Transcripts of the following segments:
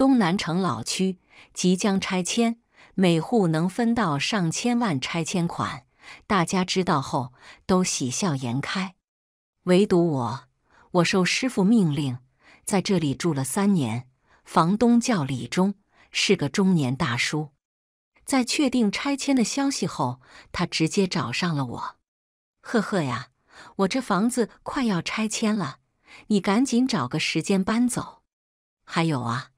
东南城老区即将拆迁，每户能分到上千万拆迁款，大家知道后都喜笑颜开。唯独我，我受师傅命令在这里住了三年，房东叫李忠，是个中年大叔。在确定拆迁的消息后，他直接找上了我。呵呵呀，我这房子快要拆迁了，你赶紧找个时间搬走。还有啊。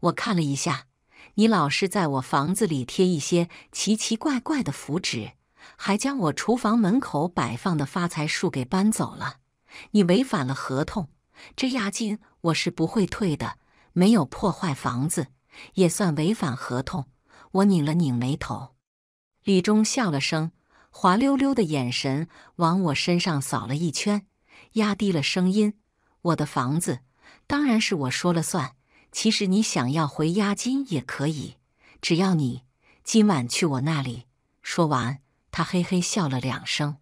我看了一下，你老是在我房子里贴一些奇奇怪怪的符纸，还将我厨房门口摆放的发财树给搬走了。你违反了合同，这押金我是不会退的。没有破坏房子也算违反合同。我拧了拧眉头，李忠笑了声，滑溜溜的眼神往我身上扫了一圈，压低了声音：“我的房子当然是我说了算。”其实你想要回押金也可以，只要你今晚去我那里。说完，他嘿嘿笑了两声。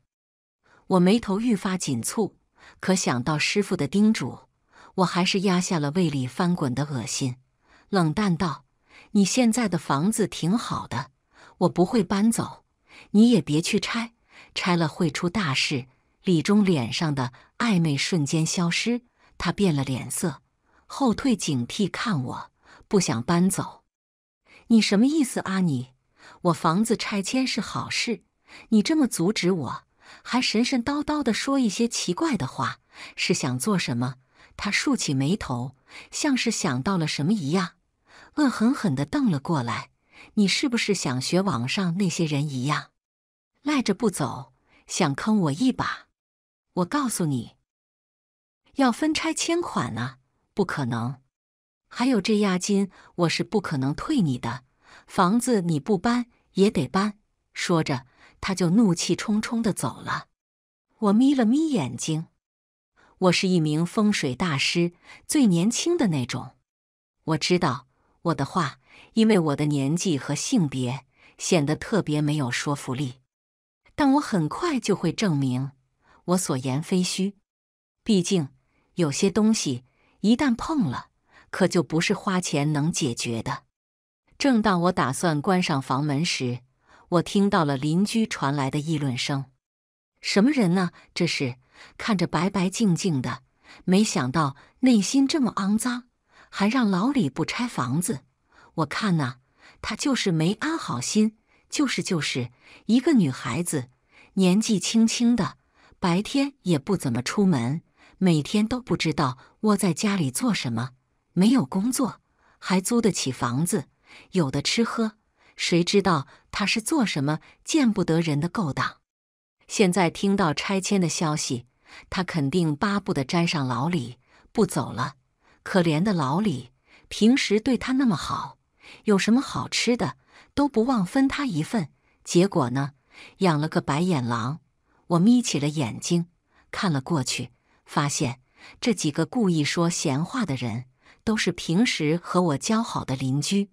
我眉头愈发紧蹙，可想到师傅的叮嘱，我还是压下了胃里翻滚的恶心，冷淡道：“你现在的房子挺好的，我不会搬走，你也别去拆，拆了会出大事。”李忠脸上的暧昧瞬间消失，他变了脸色。后退，警惕看我，不想搬走。你什么意思啊？你，我房子拆迁是好事，你这么阻止我，还神神叨叨的说一些奇怪的话，是想做什么？他竖起眉头，像是想到了什么一样，恶狠狠地瞪了过来。你是不是想学网上那些人一样，赖着不走，想坑我一把？我告诉你，要分拆迁款呢。不可能，还有这押金，我是不可能退你的。房子你不搬也得搬。说着，他就怒气冲冲的走了。我眯了眯眼睛，我是一名风水大师，最年轻的那种。我知道我的话，因为我的年纪和性别显得特别没有说服力，但我很快就会证明我所言非虚。毕竟有些东西。一旦碰了，可就不是花钱能解决的。正当我打算关上房门时，我听到了邻居传来的议论声：“什么人呢？这是看着白白净净的，没想到内心这么肮脏，还让老李不拆房子。我看呐，他就是没安好心。就是就是，一个女孩子，年纪轻轻的，白天也不怎么出门。”每天都不知道窝在家里做什么，没有工作，还租得起房子，有的吃喝。谁知道他是做什么见不得人的勾当？现在听到拆迁的消息，他肯定巴不得沾上老李不走了。可怜的老李，平时对他那么好，有什么好吃的都不忘分他一份。结果呢，养了个白眼狼。我眯起了眼睛，看了过去。发现这几个故意说闲话的人，都是平时和我交好的邻居。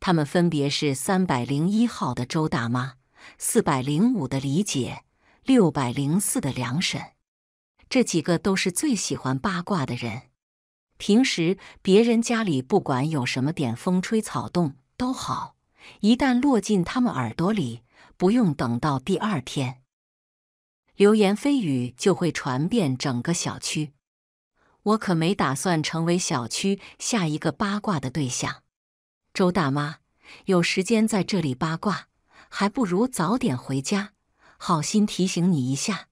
他们分别是三百零一号的周大妈、四百零五的李姐、六百零四的梁婶。这几个都是最喜欢八卦的人。平时别人家里不管有什么点风吹草动都好，一旦落进他们耳朵里，不用等到第二天。流言蜚语就会传遍整个小区，我可没打算成为小区下一个八卦的对象。周大妈，有时间在这里八卦，还不如早点回家。好心提醒你一下，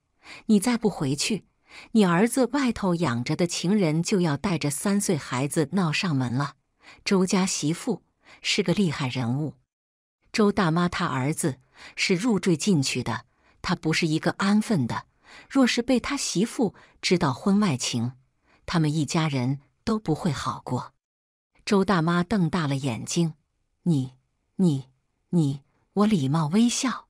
你再不回去，你儿子外头养着的情人就要带着三岁孩子闹上门了。周家媳妇是个厉害人物，周大妈她儿子是入赘进去的。他不是一个安分的，若是被他媳妇知道婚外情，他们一家人都不会好过。周大妈瞪大了眼睛：“你、你、你……我礼貌微笑。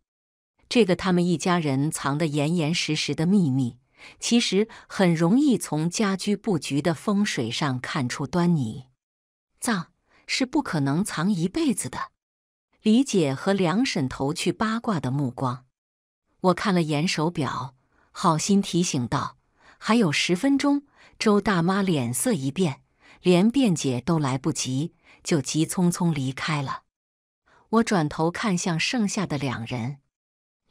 这个他们一家人藏得严严实实的秘密，其实很容易从家居布局的风水上看出端倪。藏是不可能藏一辈子的。”李姐和梁婶投去八卦的目光。我看了眼手表，好心提醒道：“还有十分钟。”周大妈脸色一变，连辩解都来不及，就急匆匆离开了。我转头看向剩下的两人，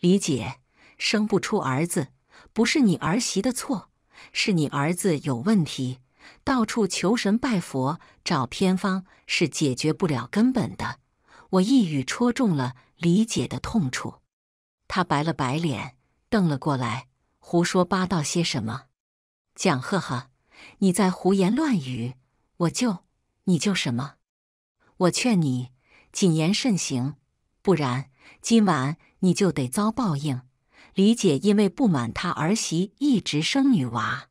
李姐生不出儿子，不是你儿媳的错，是你儿子有问题。到处求神拜佛、找偏方是解决不了根本的。我一语戳中了李姐的痛处。他白了白脸，瞪了过来，胡说八道些什么？蒋赫赫，你在胡言乱语！我救你救什么？我劝你谨言慎行，不然今晚你就得遭报应。李姐因为不满她儿媳一直生女娃，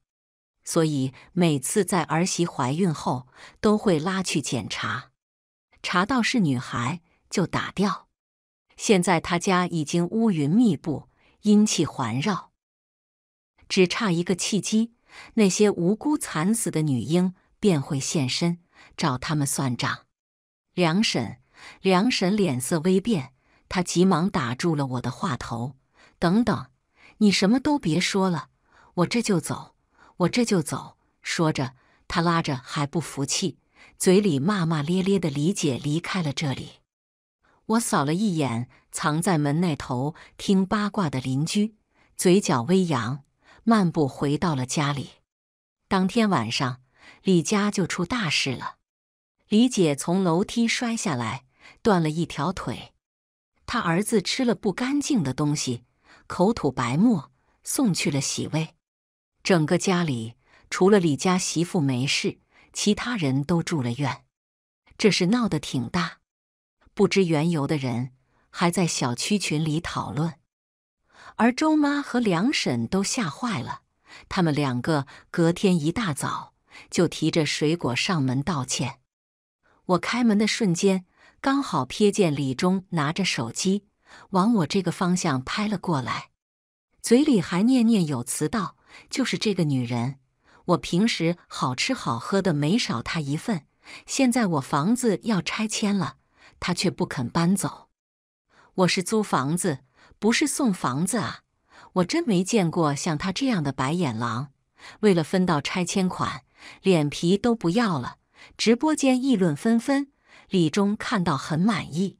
所以每次在儿媳怀孕后都会拉去检查，查到是女孩就打掉。现在他家已经乌云密布，阴气环绕，只差一个契机，那些无辜惨死的女婴便会现身找他们算账。梁婶，梁婶脸色微变，她急忙打住了我的话头：“等等，你什么都别说了，我这就走，我这就走。”说着，她拉着还不服气、嘴里骂骂咧咧的李姐离开了这里。我扫了一眼藏在门那头听八卦的邻居，嘴角微扬，漫步回到了家里。当天晚上，李家就出大事了。李姐从楼梯摔下来，断了一条腿；她儿子吃了不干净的东西，口吐白沫，送去了洗胃。整个家里除了李家媳妇没事，其他人都住了院。这事闹得挺大。不知缘由的人还在小区群里讨论，而周妈和梁婶都吓坏了。他们两个隔天一大早就提着水果上门道歉。我开门的瞬间，刚好瞥见李忠拿着手机往我这个方向拍了过来，嘴里还念念有词道：“就是这个女人，我平时好吃好喝的没少她一份，现在我房子要拆迁了。”他却不肯搬走，我是租房子，不是送房子啊！我真没见过像他这样的白眼狼，为了分到拆迁款，脸皮都不要了。直播间议论纷纷，李忠看到很满意，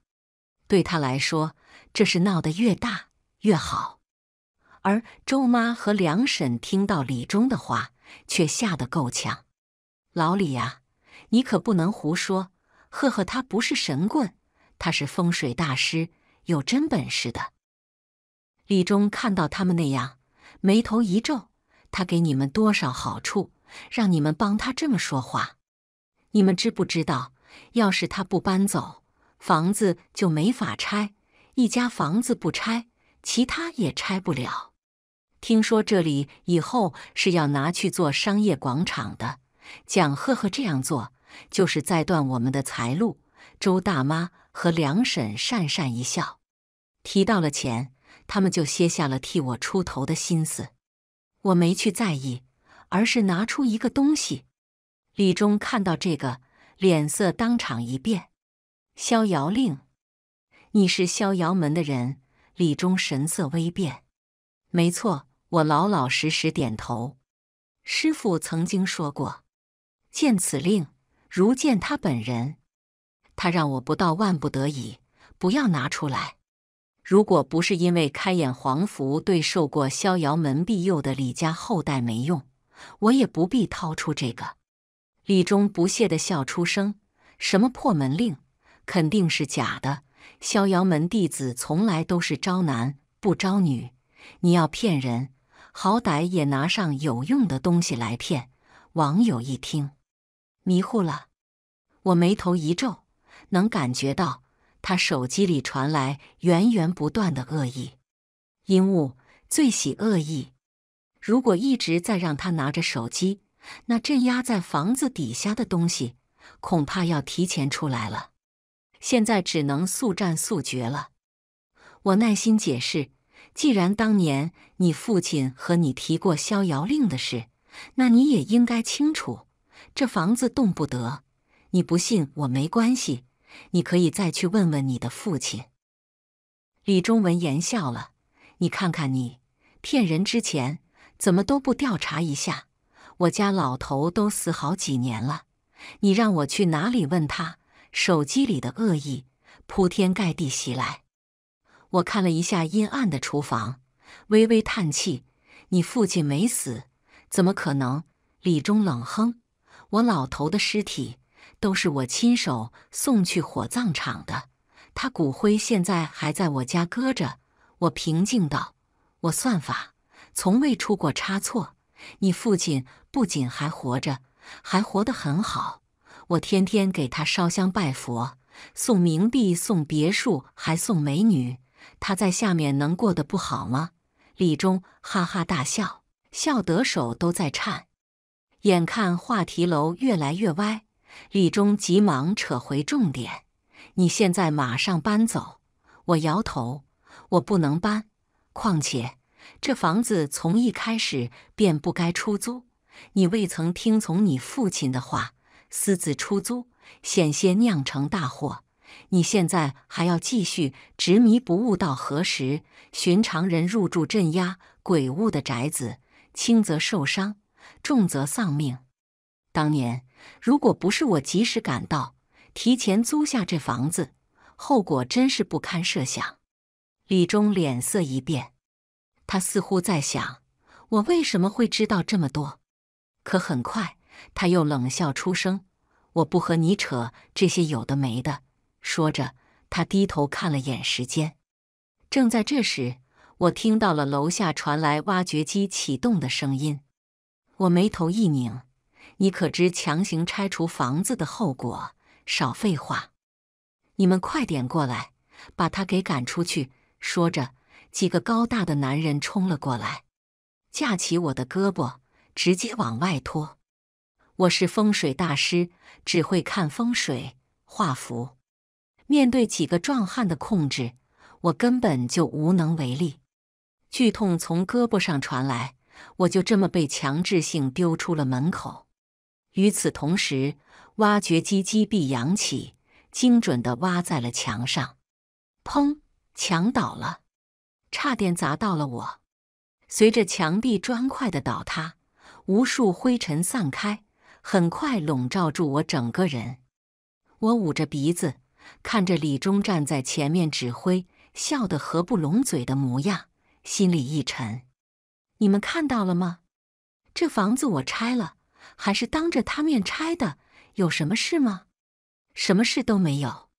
对他来说，这事闹得越大越好。而周妈和梁婶听到李忠的话，却吓得够呛：“老李呀，你可不能胡说！”赫赫，他不是神棍，他是风水大师，有真本事的。李忠看到他们那样，眉头一皱。他给你们多少好处，让你们帮他这么说话？你们知不知道，要是他不搬走，房子就没法拆。一家房子不拆，其他也拆不了。听说这里以后是要拿去做商业广场的。蒋赫赫这样做。就是在断我们的财路。周大妈和梁婶讪讪一笑，提到了钱，他们就歇下了替我出头的心思。我没去在意，而是拿出一个东西。李忠看到这个，脸色当场一变。逍遥令，你是逍遥门的人？李忠神色微变。没错，我老老实实点头。师傅曾经说过，见此令。如见他本人，他让我不到万不得已不要拿出来。如果不是因为开眼黄符对受过逍遥门庇佑的李家后代没用，我也不必掏出这个。李忠不屑的笑出声：“什么破门令，肯定是假的。逍遥门弟子从来都是招男不招女，你要骗人，好歹也拿上有用的东西来骗。”网友一听。迷糊了，我眉头一皱，能感觉到他手机里传来源源不断的恶意。阴物最喜恶意，如果一直在让他拿着手机，那镇压在房子底下的东西恐怕要提前出来了。现在只能速战速决了。我耐心解释：既然当年你父亲和你提过逍遥令的事，那你也应该清楚。这房子动不得，你不信我没关系，你可以再去问问你的父亲。李忠闻言笑了：“你看看你，骗人之前怎么都不调查一下？我家老头都死好几年了，你让我去哪里问他？”手机里的恶意铺天盖地袭来，我看了一下阴暗的厨房，微微叹气：“你父亲没死，怎么可能？”李忠冷哼。我老头的尸体都是我亲手送去火葬场的，他骨灰现在还在我家搁着。我平静道：“我算法从未出过差错，你父亲不仅还活着，还活得很好。我天天给他烧香拜佛，送冥币，送别墅，还送美女。他在下面能过得不好吗？”李忠哈哈大笑，笑得手都在颤。眼看话题楼越来越歪，李忠急忙扯回重点：“你现在马上搬走！”我摇头：“我不能搬。况且这房子从一开始便不该出租。你未曾听从你父亲的话，私自出租，险些酿成大祸。你现在还要继续执迷不悟到何时？寻常人入住镇压鬼物的宅子，轻则受伤。”重则丧命。当年如果不是我及时赶到，提前租下这房子，后果真是不堪设想。李忠脸色一变，他似乎在想：我为什么会知道这么多？可很快，他又冷笑出声：“我不和你扯这些有的没的。”说着，他低头看了眼时间。正在这时，我听到了楼下传来挖掘机启动的声音。我眉头一拧，你可知强行拆除房子的后果？少废话，你们快点过来，把他给赶出去！说着，几个高大的男人冲了过来，架起我的胳膊，直接往外拖。我是风水大师，只会看风水画符，面对几个壮汉的控制，我根本就无能为力。剧痛从胳膊上传来。我就这么被强制性丢出了门口。与此同时，挖掘机机臂扬起，精准地挖在了墙上。砰！墙倒了，差点砸到了我。随着墙壁砖块的倒塌，无数灰尘散开，很快笼罩住我整个人。我捂着鼻子，看着李忠站在前面指挥，笑得合不拢嘴的模样，心里一沉。你们看到了吗？这房子我拆了，还是当着他面拆的，有什么事吗？什么事都没有。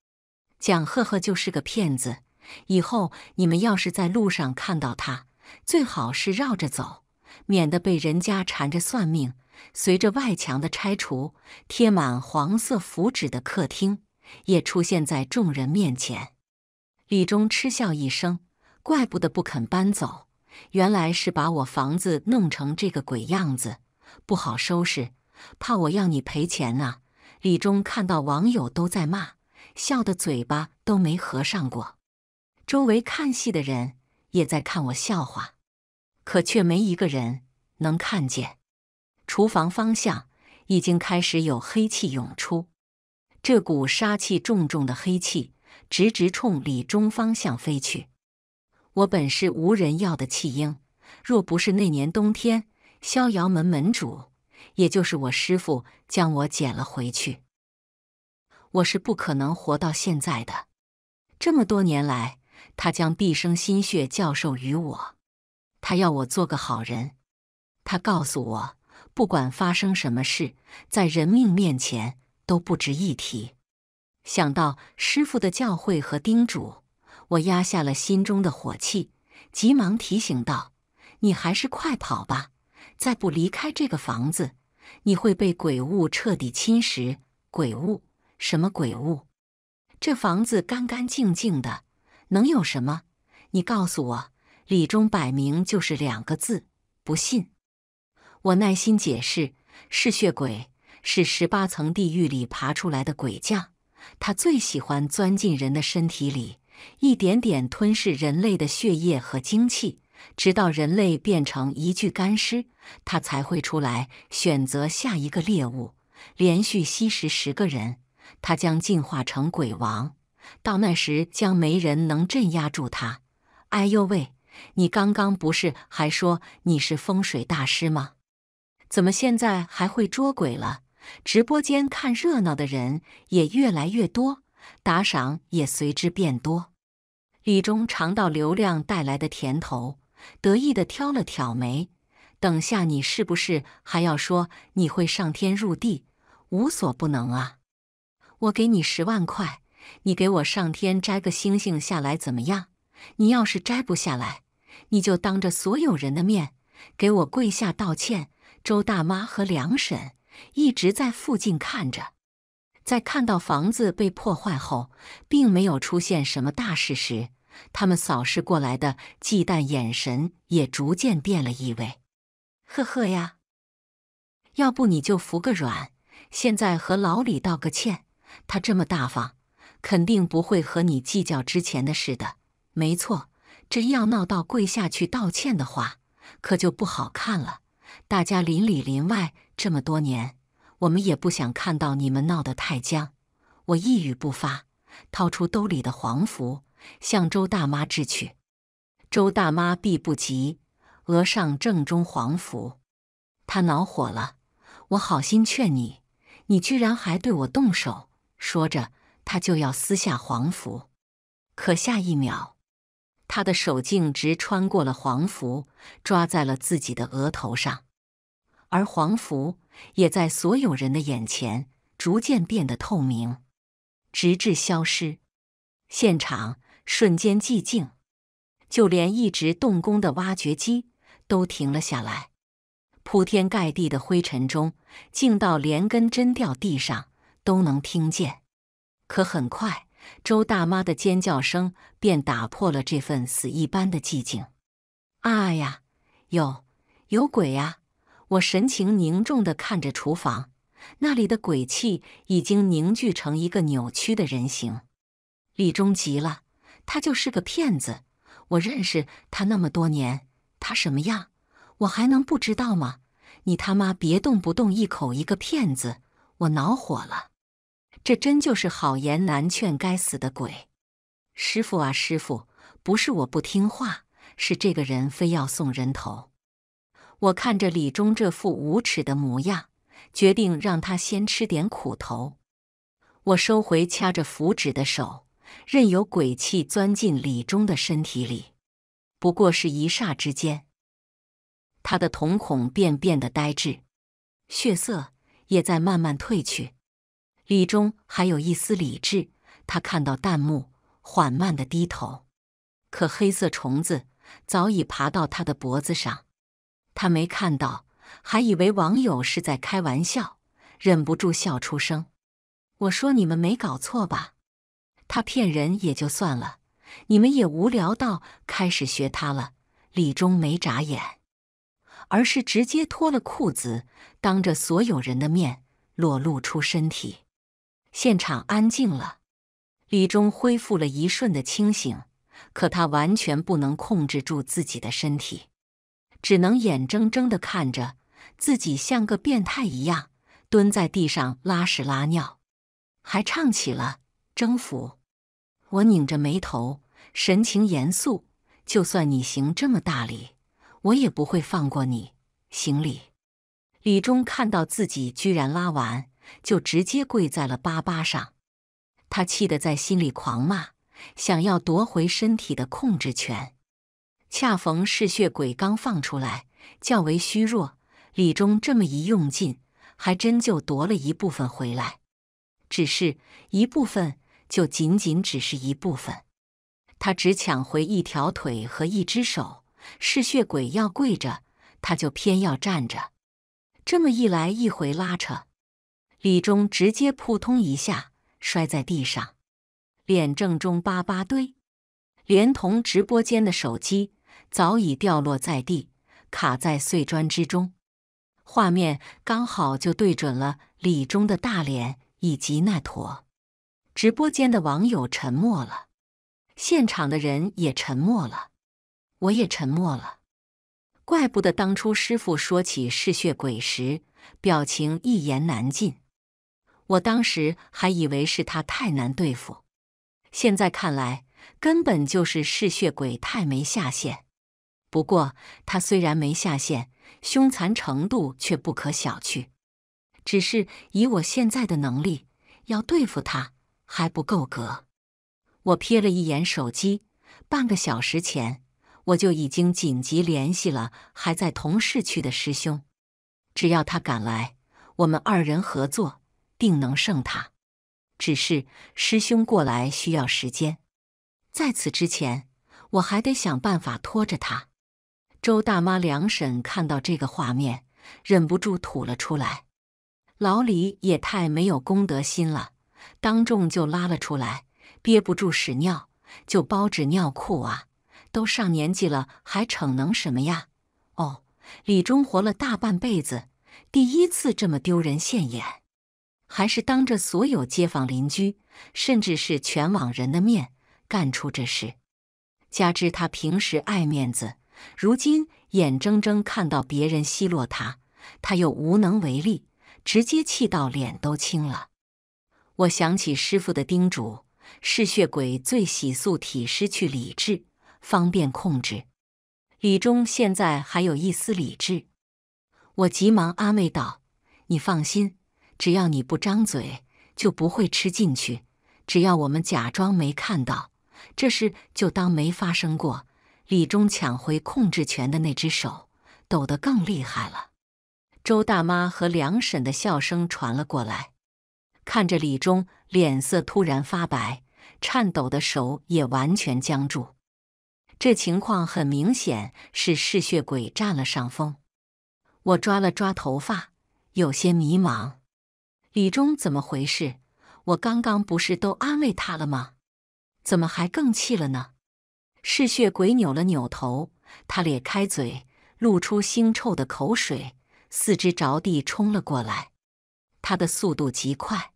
蒋赫赫就是个骗子，以后你们要是在路上看到他，最好是绕着走，免得被人家缠着算命。随着外墙的拆除，贴满黄色符纸的客厅也出现在众人面前。李忠嗤笑一声，怪不得不肯搬走。原来是把我房子弄成这个鬼样子，不好收拾，怕我要你赔钱呐！李忠看到网友都在骂，笑得嘴巴都没合上过。周围看戏的人也在看我笑话，可却没一个人能看见。厨房方向已经开始有黑气涌出，这股杀气重重的黑气直直冲李忠方向飞去。我本是无人要的弃婴，若不是那年冬天，逍遥门门主，也就是我师父，将我捡了回去，我是不可能活到现在的。这么多年来，他将毕生心血教授于我，他要我做个好人，他告诉我，不管发生什么事，在人命面前都不值一提。想到师父的教诲和叮嘱。我压下了心中的火气，急忙提醒道：“你还是快跑吧！再不离开这个房子，你会被鬼物彻底侵蚀。鬼物？什么鬼物？这房子干干净净的，能有什么？你告诉我，李忠摆明就是两个字：不信。”我耐心解释：“嗜血鬼是十八层地狱里爬出来的鬼将，他最喜欢钻进人的身体里。”一点点吞噬人类的血液和精气，直到人类变成一具干尸，他才会出来选择下一个猎物。连续吸食十个人，他将进化成鬼王。到那时，将没人能镇压住他。哎呦喂，你刚刚不是还说你是风水大师吗？怎么现在还会捉鬼了？直播间看热闹的人也越来越多。打赏也随之变多，李忠尝到流量带来的甜头，得意地挑了挑眉。等下你是不是还要说你会上天入地，无所不能啊？我给你十万块，你给我上天摘个星星下来怎么样？你要是摘不下来，你就当着所有人的面给我跪下道歉。周大妈和梁婶一直在附近看着。在看到房子被破坏后，并没有出现什么大事时，他们扫视过来的忌惮眼神也逐渐变了意味。呵呵呀，要不你就服个软，现在和老李道个歉。他这么大方，肯定不会和你计较之前的事的。没错，真要闹到跪下去道歉的话，可就不好看了。大家邻里邻外这么多年。我们也不想看到你们闹得太僵，我一语不发，掏出兜里的黄符向周大妈掷去。周大妈避不及，额上正中黄符，她恼火了。我好心劝你，你居然还对我动手！说着，她就要撕下黄符，可下一秒，她的手径直穿过了黄符，抓在了自己的额头上。而黄符也在所有人的眼前逐渐变得透明，直至消失。现场瞬间寂静，就连一直动工的挖掘机都停了下来。铺天盖地的灰尘中，静到连根针掉地上都能听见。可很快，周大妈的尖叫声便打破了这份死一般的寂静。“啊呀，有有鬼呀！”我神情凝重地看着厨房，那里的鬼气已经凝聚成一个扭曲的人形。李忠急了，他就是个骗子，我认识他那么多年，他什么样，我还能不知道吗？你他妈别动不动一口一个骗子，我恼火了，这真就是好言难劝。该死的鬼师傅啊师傅，不是我不听话，是这个人非要送人头。我看着李忠这副无耻的模样，决定让他先吃点苦头。我收回掐着符纸的手，任由鬼气钻进李忠的身体里。不过是一霎之间，他的瞳孔便变得呆滞，血色也在慢慢褪去。李忠还有一丝理智，他看到弹幕，缓慢的低头。可黑色虫子早已爬到他的脖子上。他没看到，还以为网友是在开玩笑，忍不住笑出声。我说你们没搞错吧？他骗人也就算了，你们也无聊到开始学他了。李忠没眨眼，而是直接脱了裤子，当着所有人的面裸露出身体。现场安静了。李忠恢复了一瞬的清醒，可他完全不能控制住自己的身体。只能眼睁睁地看着自己像个变态一样蹲在地上拉屎拉尿，还唱起了征服。我拧着眉头，神情严肃。就算你行这么大礼，我也不会放过你。行礼。李忠看到自己居然拉完，就直接跪在了粑粑上。他气得在心里狂骂，想要夺回身体的控制权。恰逢嗜血鬼刚放出来，较为虚弱。李忠这么一用劲，还真就夺了一部分回来。只是一部分，就仅仅只是一部分。他只抢回一条腿和一只手。嗜血鬼要跪着，他就偏要站着。这么一来一回拉扯，李忠直接扑通一下摔在地上，脸正中巴巴堆，连同直播间的手机。早已掉落在地，卡在碎砖之中。画面刚好就对准了李忠的大脸以及那坨。直播间的网友沉默了，现场的人也沉默了，我也沉默了。怪不得当初师傅说起嗜血鬼时，表情一言难尽。我当时还以为是他太难对付，现在看来，根本就是嗜血鬼太没下限。不过他虽然没下线，凶残程度却不可小觑。只是以我现在的能力，要对付他还不够格。我瞥了一眼手机，半个小时前我就已经紧急联系了还在同市区的师兄。只要他敢来，我们二人合作定能胜他。只是师兄过来需要时间，在此之前我还得想办法拖着他。周大妈、梁婶看到这个画面，忍不住吐了出来。老李也太没有公德心了，当众就拉了出来，憋不住屎尿就包纸尿裤啊！都上年纪了，还逞能什么呀？哦，李忠活了大半辈子，第一次这么丢人现眼，还是当着所有街坊邻居，甚至是全网人的面干出这事。加之他平时爱面子。如今眼睁睁看到别人奚落他，他又无能为力，直接气到脸都青了。我想起师傅的叮嘱：嗜血鬼最喜素体，失去理智方便控制。李忠现在还有一丝理智，我急忙安慰道：“你放心，只要你不张嘴，就不会吃进去。只要我们假装没看到，这事就当没发生过。”李忠抢回控制权的那只手抖得更厉害了。周大妈和梁婶的笑声传了过来，看着李忠脸色突然发白，颤抖的手也完全僵住。这情况很明显是嗜血鬼占了上风。我抓了抓头发，有些迷茫：李忠怎么回事？我刚刚不是都安慰他了吗？怎么还更气了呢？嗜血鬼扭了扭头，他咧开嘴，露出腥臭的口水，四肢着地冲了过来。他的速度极快，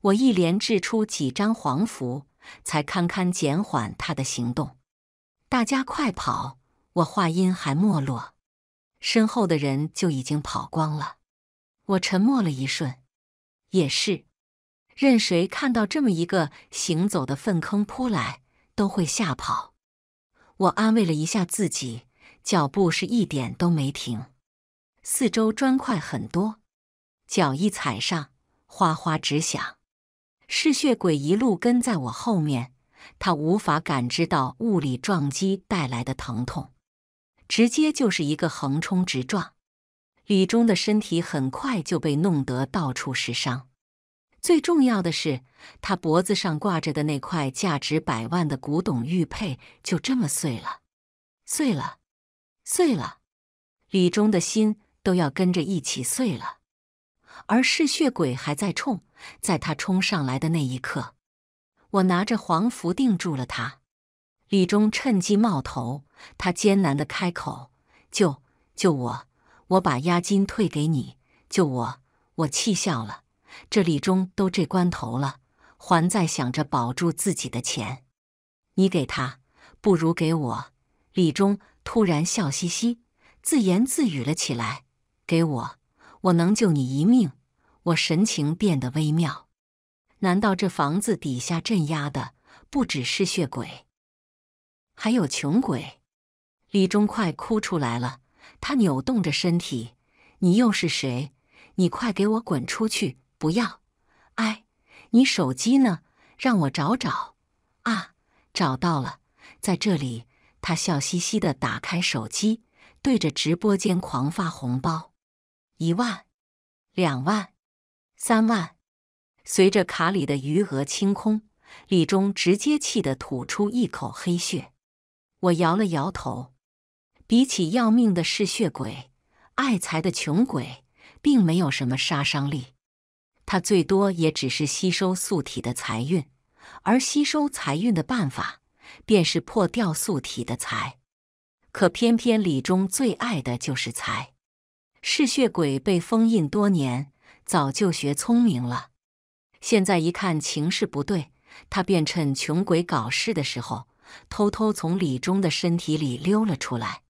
我一连掷出几张黄符，才堪堪减缓他的行动。大家快跑！我话音还没落，身后的人就已经跑光了。我沉默了一瞬，也是，任谁看到这么一个行走的粪坑扑来，都会吓跑。我安慰了一下自己，脚步是一点都没停。四周砖块很多，脚一踩上，哗哗直响。嗜血鬼一路跟在我后面，他无法感知到物理撞击带来的疼痛，直接就是一个横冲直撞。李忠的身体很快就被弄得到处是伤。最重要的是，他脖子上挂着的那块价值百万的古董玉佩就这么碎了，碎了，碎了！李忠的心都要跟着一起碎了。而嗜血鬼还在冲，在他冲上来的那一刻，我拿着黄符定住了他。李忠趁机冒头，他艰难的开口：“救救我！我把押金退给你！救我！”我气笑了。这李忠都这关头了，还在想着保住自己的钱。你给他，不如给我。李忠突然笑嘻嘻，自言自语了起来：“给我，我能救你一命。”我神情变得微妙。难道这房子底下镇压的不只是血鬼，还有穷鬼？李忠快哭出来了，他扭动着身体：“你又是谁？你快给我滚出去！”不要！哎，你手机呢？让我找找啊！找到了，在这里。他笑嘻嘻的打开手机，对着直播间狂发红包：一万、两万、三万。随着卡里的余额清空，李忠直接气得吐出一口黑血。我摇了摇头，比起要命的嗜血鬼，爱财的穷鬼，并没有什么杀伤力。他最多也只是吸收素体的财运，而吸收财运的办法，便是破掉素体的财。可偏偏李忠最爱的就是财，嗜血鬼被封印多年，早就学聪明了。现在一看情势不对，他便趁穷鬼搞事的时候，偷偷从李忠的身体里溜了出来，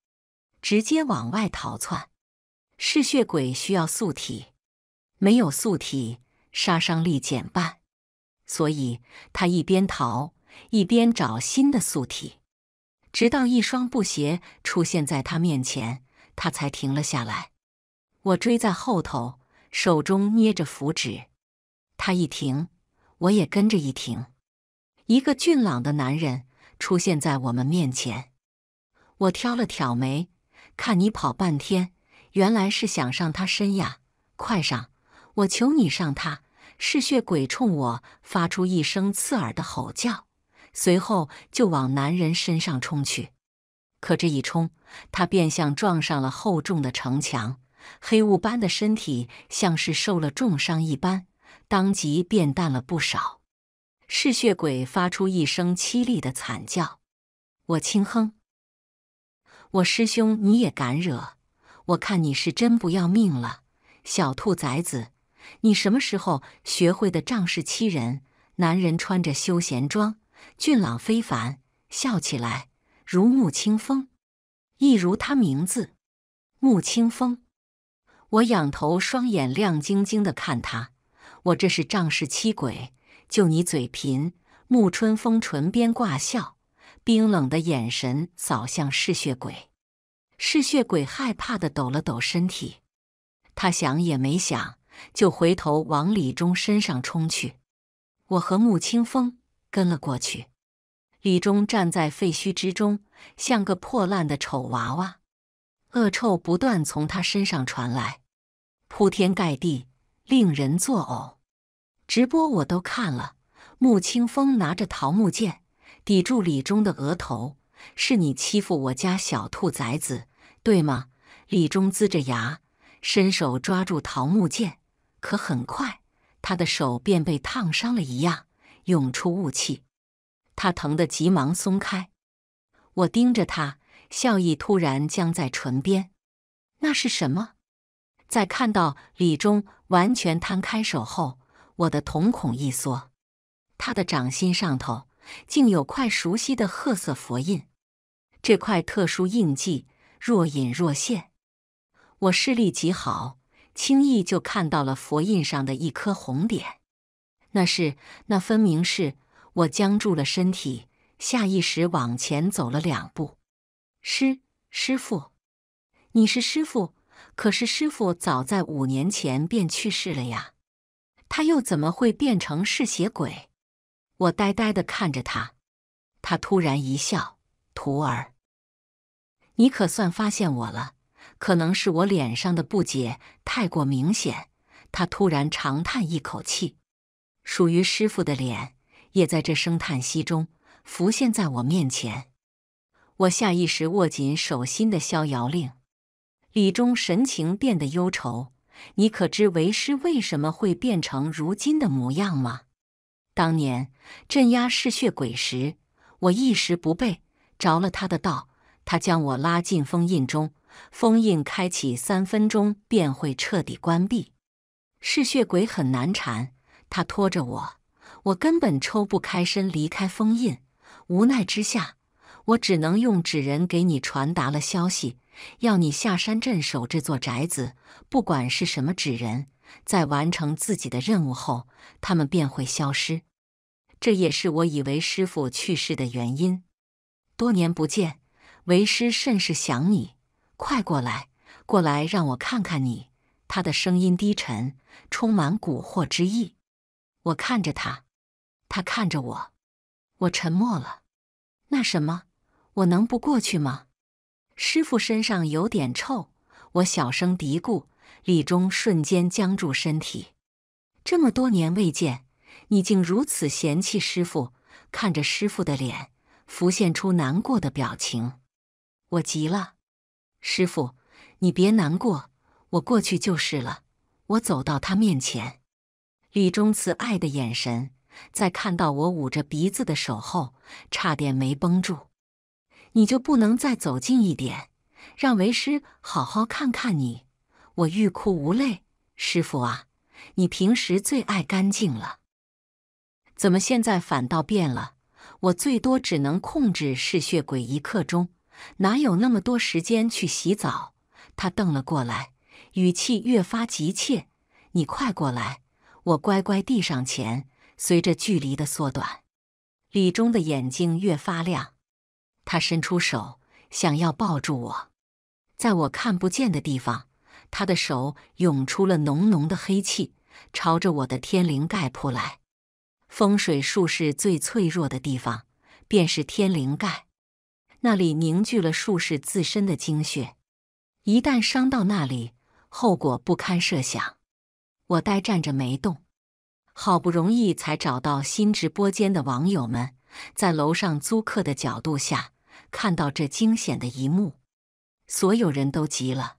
直接往外逃窜。嗜血鬼需要素体，没有素体。杀伤力减半，所以他一边逃一边找新的宿体，直到一双布鞋出现在他面前，他才停了下来。我追在后头，手中捏着符纸。他一停，我也跟着一停。一个俊朗的男人出现在我们面前。我挑了挑眉，看你跑半天，原来是想上他身呀！快上，我求你上他。嗜血鬼冲我发出一声刺耳的吼叫，随后就往男人身上冲去。可这一冲，他便像撞上了厚重的城墙，黑雾般的身体像是受了重伤一般，当即变淡了不少。嗜血鬼发出一声凄厉的惨叫，我轻哼：“我师兄你也敢惹？我看你是真不要命了，小兔崽子！”你什么时候学会的仗势欺人？男人穿着休闲装，俊朗非凡，笑起来如沐清风，一如他名字沐清风。我仰头，双眼亮晶晶的看他。我这是仗势欺鬼？就你嘴贫！沐春风唇边挂笑，冰冷的眼神扫向嗜血鬼，嗜血鬼害怕的抖了抖身体。他想也没想。就回头往李忠身上冲去，我和穆青风跟了过去。李忠站在废墟之中，像个破烂的丑娃娃，恶臭不断从他身上传来，铺天盖地，令人作呕。直播我都看了。穆青风拿着桃木剑抵住李忠的额头：“是你欺负我家小兔崽子，对吗？”李忠呲着牙，伸手抓住桃木剑。可很快，他的手便被烫伤了一样，涌出雾气。他疼得急忙松开。我盯着他，笑意突然僵在唇边。那是什么？在看到李忠完全摊开手后，我的瞳孔一缩。他的掌心上头竟有块熟悉的褐色佛印。这块特殊印记若隐若现。我视力极好。轻易就看到了佛印上的一颗红点，那是那分明是我僵住了身体，下意识往前走了两步。师师傅，你是师傅，可是师傅早在五年前便去世了呀，他又怎么会变成嗜血鬼？我呆呆的看着他，他突然一笑：“徒儿，你可算发现我了。”可能是我脸上的不解太过明显，他突然长叹一口气，属于师傅的脸也在这声叹息中浮现在我面前。我下意识握紧手心的逍遥令，李忠神情变得忧愁。你可知为师为什么会变成如今的模样吗？当年镇压嗜血鬼时，我一时不备着了他的道，他将我拉进封印中。封印开启三分钟便会彻底关闭，嗜血鬼很难缠，他拖着我，我根本抽不开身离开封印。无奈之下，我只能用纸人给你传达了消息，要你下山镇守这座宅子。不管是什么纸人，在完成自己的任务后，他们便会消失。这也是我以为师傅去世的原因。多年不见，为师甚是想你。快过来，过来，让我看看你。他的声音低沉，充满蛊惑之意。我看着他，他看着我，我沉默了。那什么，我能不过去吗？师傅身上有点臭，我小声嘀咕。李忠瞬间僵住身体。这么多年未见，你竟如此嫌弃师傅？看着师傅的脸，浮现出难过的表情。我急了。师傅，你别难过，我过去就是了。我走到他面前，李忠慈爱的眼神，在看到我捂着鼻子的手后，差点没绷住。你就不能再走近一点，让为师好好看看你。我欲哭无泪，师傅啊，你平时最爱干净了，怎么现在反倒变了？我最多只能控制嗜血鬼一刻钟。哪有那么多时间去洗澡？他瞪了过来，语气越发急切：“你快过来！”我乖乖地上前，随着距离的缩短，李忠的眼睛越发亮。他伸出手，想要抱住我，在我看不见的地方，他的手涌出了浓浓的黑气，朝着我的天灵盖扑来。风水术士最脆弱的地方，便是天灵盖。那里凝聚了术士自身的精血，一旦伤到那里，后果不堪设想。我呆站着没动，好不容易才找到新直播间的网友们，在楼上租客的角度下看到这惊险的一幕，所有人都急了。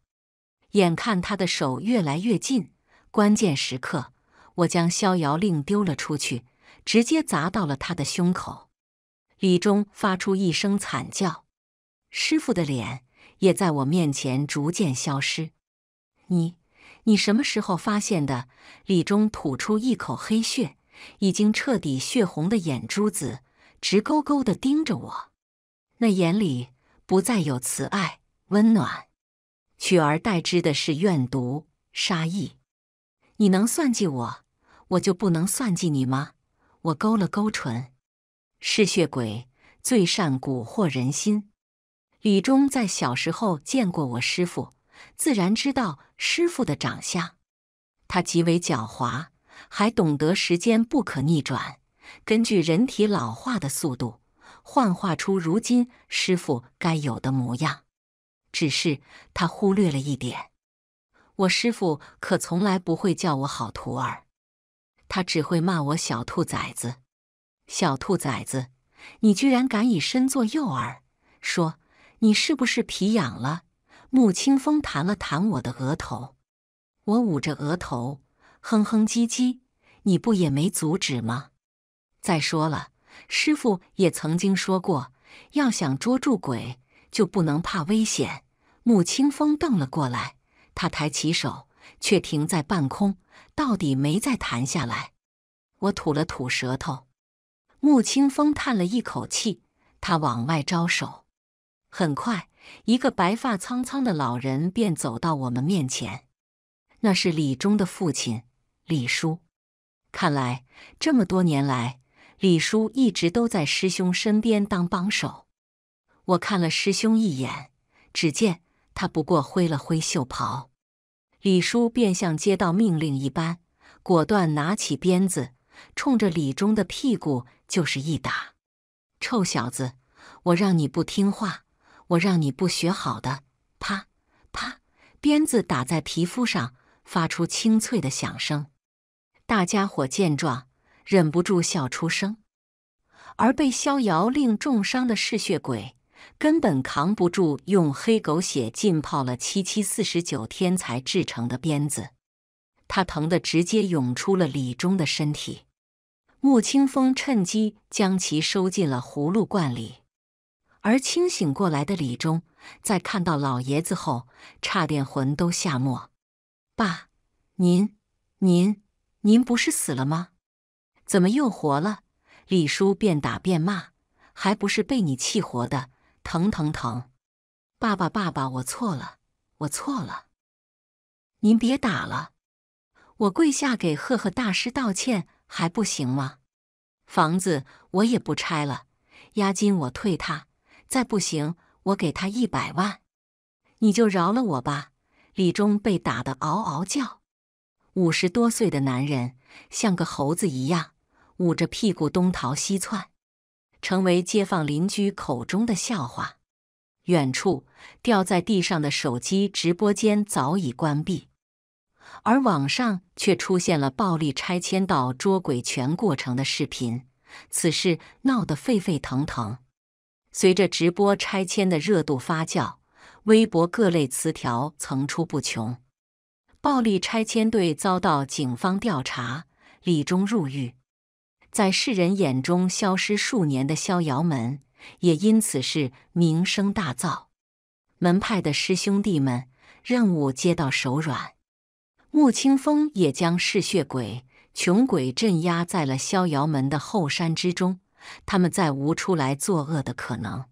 眼看他的手越来越近，关键时刻，我将逍遥令丢了出去，直接砸到了他的胸口。李忠发出一声惨叫，师傅的脸也在我面前逐渐消失。你，你什么时候发现的？李忠吐出一口黑血，已经彻底血红的眼珠子直勾勾的盯着我，那眼里不再有慈爱、温暖，取而代之的是怨毒、杀意。你能算计我，我就不能算计你吗？我勾了勾唇。嗜血鬼最善蛊惑人心。李忠在小时候见过我师父，自然知道师父的长相。他极为狡猾，还懂得时间不可逆转。根据人体老化的速度，幻化出如今师父该有的模样。只是他忽略了一点：我师父可从来不会叫我好徒儿，他只会骂我小兔崽子。小兔崽子，你居然敢以身作诱饵！说你是不是皮痒了？穆清风弹了弹我的额头，我捂着额头哼哼唧唧。你不也没阻止吗？再说了，师傅也曾经说过，要想捉住鬼，就不能怕危险。穆清风瞪了过来，他抬起手，却停在半空，到底没再弹下来。我吐了吐舌头。穆清风叹了一口气，他往外招手。很快，一个白发苍苍的老人便走到我们面前。那是李忠的父亲，李叔。看来，这么多年来，李叔一直都在师兄身边当帮手。我看了师兄一眼，只见他不过挥了挥袖袍，李叔便像接到命令一般，果断拿起鞭子，冲着李忠的屁股。就是一打，臭小子，我让你不听话，我让你不学好的！啪啪，鞭子打在皮肤上，发出清脆的响声。大家伙见状，忍不住笑出声。而被逍遥令重伤的嗜血鬼，根本扛不住用黑狗血浸泡了七七四十九天才制成的鞭子，他疼得直接涌出了李忠的身体。穆清风趁机将其收进了葫芦罐里，而清醒过来的李忠在看到老爷子后，差点魂都吓没。爸，您，您，您不是死了吗？怎么又活了？李叔边打边骂，还不是被你气活的？疼疼疼！爸爸爸爸，我错了，我错了，您别打了，我跪下给赫赫大师道歉。还不行吗？房子我也不拆了，押金我退他。再不行，我给他一百万，你就饶了我吧！李忠被打得嗷嗷叫，五十多岁的男人像个猴子一样捂着屁股东逃西窜，成为街坊邻居口中的笑话。远处掉在地上的手机直播间早已关闭。而网上却出现了暴力拆迁到捉鬼全过程的视频，此事闹得沸沸腾腾。随着直播拆迁的热度发酵，微博各类词条层出不穷。暴力拆迁队遭到警方调查，李忠入狱。在世人眼中消失数年的逍遥门，也因此事名声大噪。门派的师兄弟们，任务接到手软。穆清风也将嗜血鬼、穷鬼镇压在了逍遥门的后山之中，他们再无出来作恶的可能。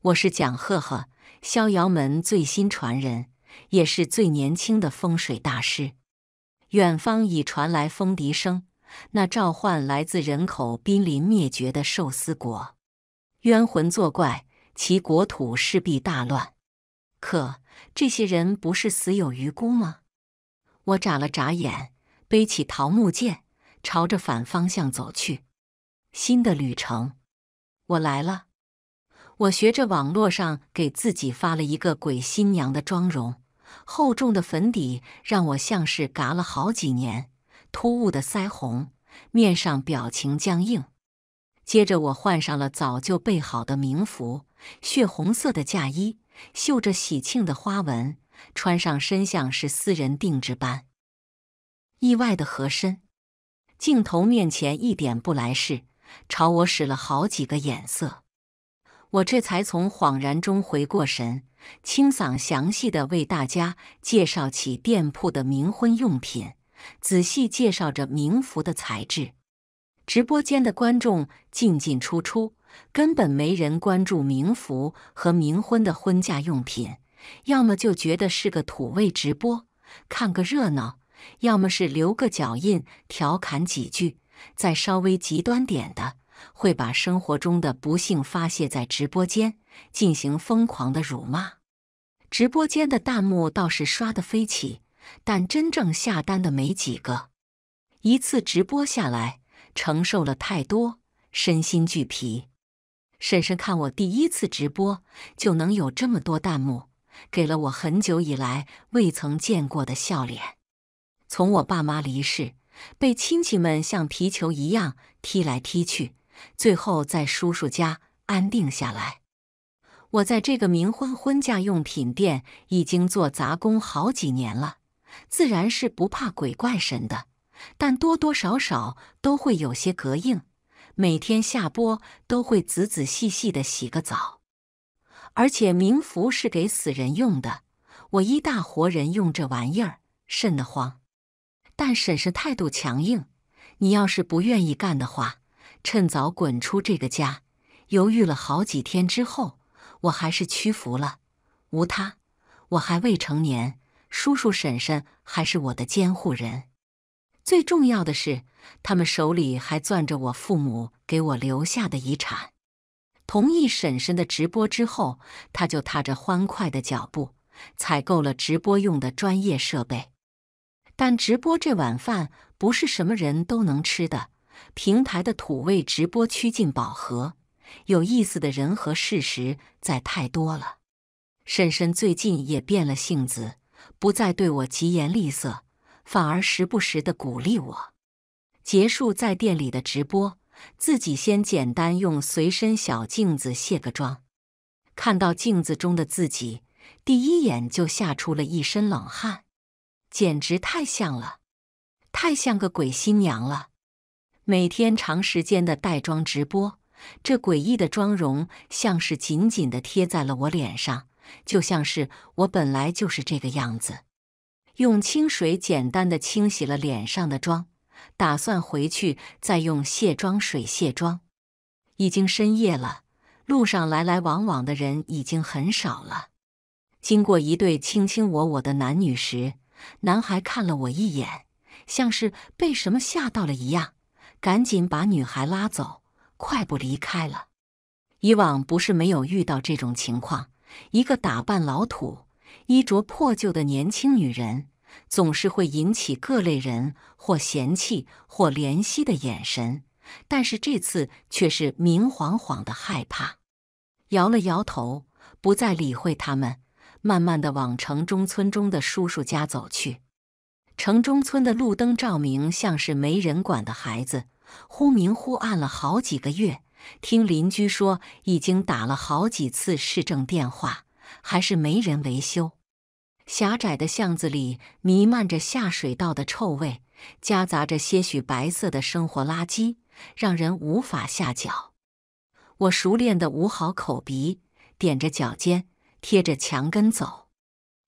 我是蒋赫赫，逍遥门最新传人，也是最年轻的风水大师。远方已传来风笛声，那召唤来自人口濒临灭绝的寿司国，冤魂作怪，其国土势必大乱。可这些人不是死有余辜吗？我眨了眨眼，背起桃木剑，朝着反方向走去。新的旅程，我来了。我学着网络上给自己发了一个鬼新娘的妆容，厚重的粉底让我像是嘎了好几年，突兀的腮红，面上表情僵硬。接着，我换上了早就备好的冥服，血红色的嫁衣，绣着喜庆的花纹。穿上身像是私人定制般，意外的合身。镜头面前一点不来事，朝我使了好几个眼色。我这才从恍然中回过神，清嗓详细的为大家介绍起店铺的冥婚用品，仔细介绍着冥服的材质。直播间的观众进进出出，根本没人关注冥服和冥婚的婚嫁用品。要么就觉得是个土味直播，看个热闹；要么是留个脚印，调侃几句；再稍微极端点的，会把生活中的不幸发泄在直播间，进行疯狂的辱骂。直播间的弹幕倒是刷得飞起，但真正下单的没几个。一次直播下来，承受了太多，身心俱疲。婶婶看我第一次直播就能有这么多弹幕。给了我很久以来未曾见过的笑脸。从我爸妈离世，被亲戚们像皮球一样踢来踢去，最后在叔叔家安定下来。我在这个冥婚婚嫁用品店已经做杂工好几年了，自然是不怕鬼怪神的，但多多少少都会有些隔应。每天下播都会仔仔细细的洗个澡。而且冥符是给死人用的，我一大活人用这玩意儿慎得慌。但婶婶态度强硬，你要是不愿意干的话，趁早滚出这个家。犹豫了好几天之后，我还是屈服了。无他，我还未成年，叔叔婶婶还是我的监护人。最重要的是，他们手里还攥着我父母给我留下的遗产。同意婶婶的直播之后，他就踏着欢快的脚步，采购了直播用的专业设备。但直播这碗饭不是什么人都能吃的，平台的土味直播趋近饱和，有意思的人和事实在太多了。婶婶最近也变了性子，不再对我疾言厉色，反而时不时的鼓励我。结束在店里的直播。自己先简单用随身小镜子卸个妆，看到镜子中的自己，第一眼就吓出了一身冷汗，简直太像了，太像个鬼新娘了。每天长时间的带妆直播，这诡异的妆容像是紧紧的贴在了我脸上，就像是我本来就是这个样子。用清水简单的清洗了脸上的妆。打算回去再用卸妆水卸妆。已经深夜了，路上来来往往的人已经很少了。经过一对卿卿我我的男女时，男孩看了我一眼，像是被什么吓到了一样，赶紧把女孩拉走，快步离开了。以往不是没有遇到这种情况，一个打扮老土、衣着破旧的年轻女人。总是会引起各类人或嫌弃或怜惜的眼神，但是这次却是明晃晃的害怕。摇了摇头，不再理会他们，慢慢的往城中村中的叔叔家走去。城中村的路灯照明像是没人管的孩子，忽明忽暗了好几个月。听邻居说，已经打了好几次市政电话，还是没人维修。狭窄的巷子里弥漫着下水道的臭味，夹杂着些许白色的生活垃圾，让人无法下脚。我熟练的捂好口鼻，踮着脚尖贴着墙根走。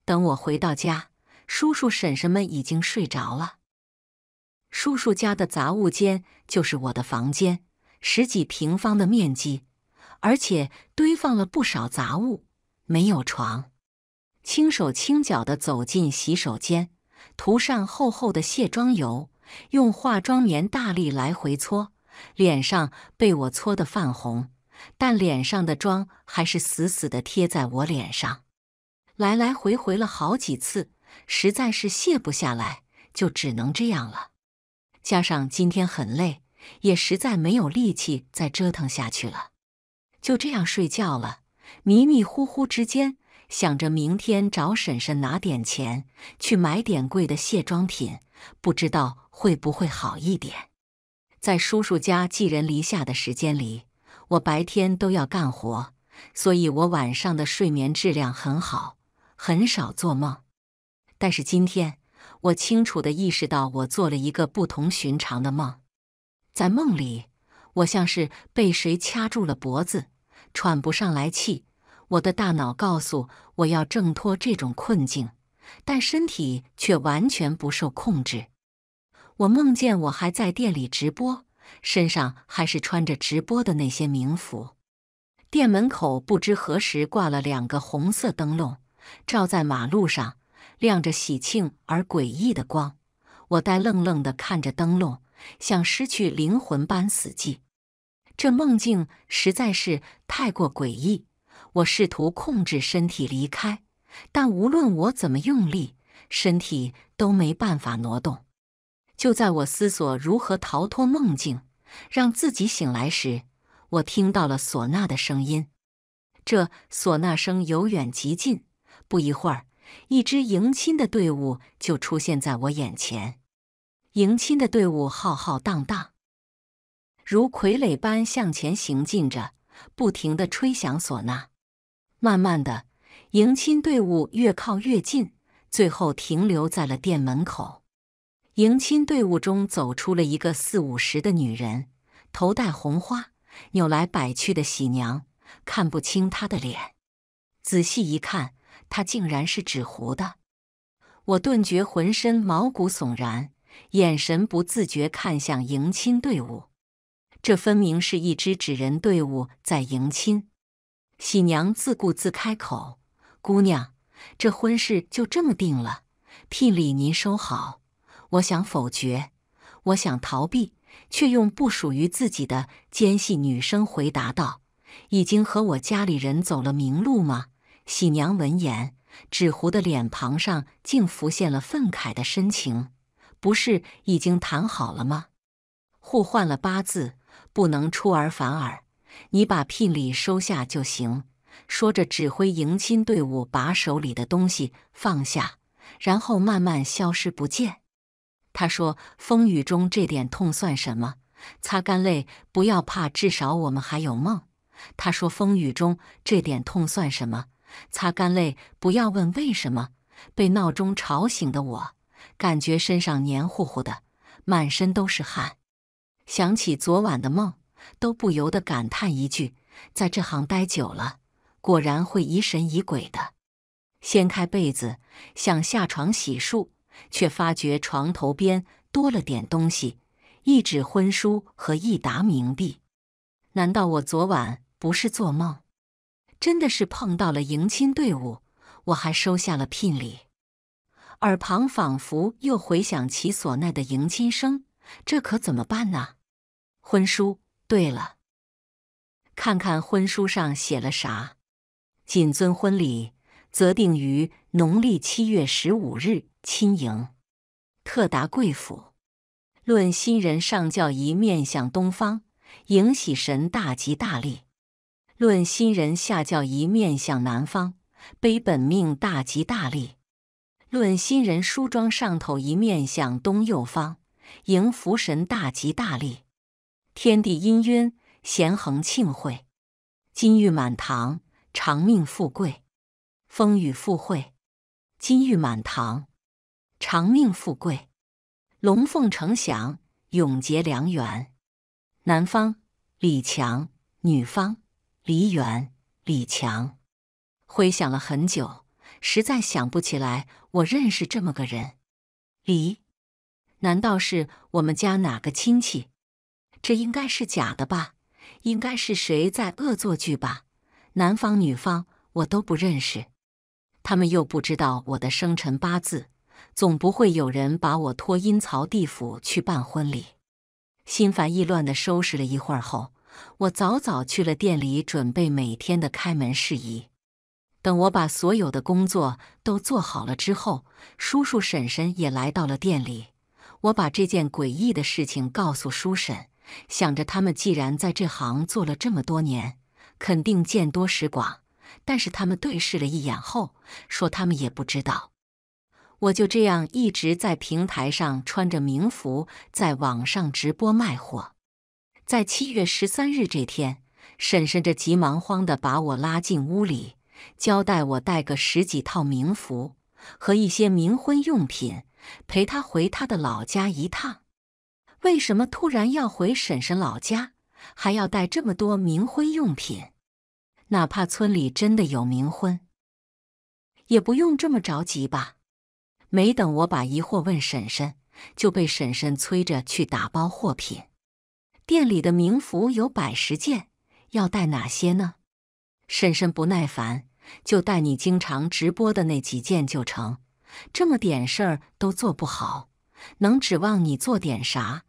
等我回到家，叔叔婶婶们已经睡着了。叔叔家的杂物间就是我的房间，十几平方的面积，而且堆放了不少杂物，没有床。轻手轻脚地走进洗手间，涂上厚厚的卸妆油，用化妆棉大力来回搓，脸上被我搓得泛红，但脸上的妆还是死死地贴在我脸上。来来回回了好几次，实在是卸不下来，就只能这样了。加上今天很累，也实在没有力气再折腾下去了，就这样睡觉了。迷迷糊糊之间。想着明天找婶婶拿点钱去买点贵的卸妆品，不知道会不会好一点。在叔叔家寄人篱下的时间里，我白天都要干活，所以我晚上的睡眠质量很好，很少做梦。但是今天，我清楚地意识到，我做了一个不同寻常的梦。在梦里，我像是被谁掐住了脖子，喘不上来气。我的大脑告诉我要挣脱这种困境，但身体却完全不受控制。我梦见我还在店里直播，身上还是穿着直播的那些名服。店门口不知何时挂了两个红色灯笼，照在马路上，亮着喜庆而诡异的光。我呆愣愣地看着灯笼，像失去灵魂般死寂。这梦境实在是太过诡异。我试图控制身体离开，但无论我怎么用力，身体都没办法挪动。就在我思索如何逃脱梦境，让自己醒来时，我听到了唢呐的声音。这唢呐声由远及近，不一会儿，一支迎亲的队伍就出现在我眼前。迎亲的队伍浩浩荡荡，如傀儡般向前行进着，不停的吹响唢呐。慢慢的，迎亲队伍越靠越近，最后停留在了店门口。迎亲队伍中走出了一个四五十的女人，头戴红花，扭来摆去的喜娘，看不清她的脸。仔细一看，她竟然是纸糊的。我顿觉浑身毛骨悚然，眼神不自觉看向迎亲队伍。这分明是一支纸人队伍在迎亲。喜娘自顾自开口：“姑娘，这婚事就这么定了。聘礼您收好。”我想否决，我想逃避，却用不属于自己的尖细女声回答道：“已经和我家里人走了明路吗？”喜娘闻言，纸糊的脸庞上竟浮现了愤慨的深情：“不是已经谈好了吗？互换了八字，不能出尔反尔。”你把聘礼收下就行。”说着，指挥迎亲队伍把手里的东西放下，然后慢慢消失不见。他说：“风雨中这点痛算什么？擦干泪，不要怕，至少我们还有梦。”他说：“风雨中这点痛算什么？擦干泪，不要问为什么。”被闹钟吵醒的我，感觉身上黏糊糊的，满身都是汗，想起昨晚的梦。都不由得感叹一句：“在这行待久了，果然会疑神疑鬼的。”掀开被子，想下床洗漱，却发觉床头边多了点东西：一纸婚书和一沓冥币。难道我昨晚不是做梦？真的是碰到了迎亲队伍，我还收下了聘礼。耳旁仿佛又回响起唢呐的迎亲声，这可怎么办呢？婚书。对了，看看婚书上写了啥。谨遵婚礼，择定于农历七月十五日亲迎，特达贵府。论新人上轿仪面向东方，迎喜神大吉大利；论新人下轿仪面向南方，背本命大吉大利；论新人梳妆上头仪面向东右方，迎福神大吉大利。天地氤氲，咸恒庆会，金玉满堂，长命富贵，风雨富贵，金玉满堂，长命富贵，龙凤呈祥，永结良缘。男方李强，女方李远，李强，回想了很久，实在想不起来，我认识这么个人。李，难道是我们家哪个亲戚？这应该是假的吧？应该是谁在恶作剧吧？男方女方我都不认识，他们又不知道我的生辰八字，总不会有人把我拖阴曹地府去办婚礼。心烦意乱的收拾了一会儿后，我早早去了店里准备每天的开门事宜。等我把所有的工作都做好了之后，叔叔婶婶也来到了店里，我把这件诡异的事情告诉叔婶。想着他们既然在这行做了这么多年，肯定见多识广。但是他们对视了一眼后，说他们也不知道。我就这样一直在平台上穿着名服，在网上直播卖货。在七月十三日这天，婶婶这急忙慌的把我拉进屋里，交代我带个十几套名服和一些冥婚用品，陪她回她的老家一趟。为什么突然要回婶婶老家，还要带这么多冥婚用品？哪怕村里真的有冥婚，也不用这么着急吧？没等我把疑惑问婶婶，就被婶婶催着去打包货品。店里的冥符有百十件，要带哪些呢？婶婶不耐烦，就带你经常直播的那几件就成。这么点事儿都做不好，能指望你做点啥？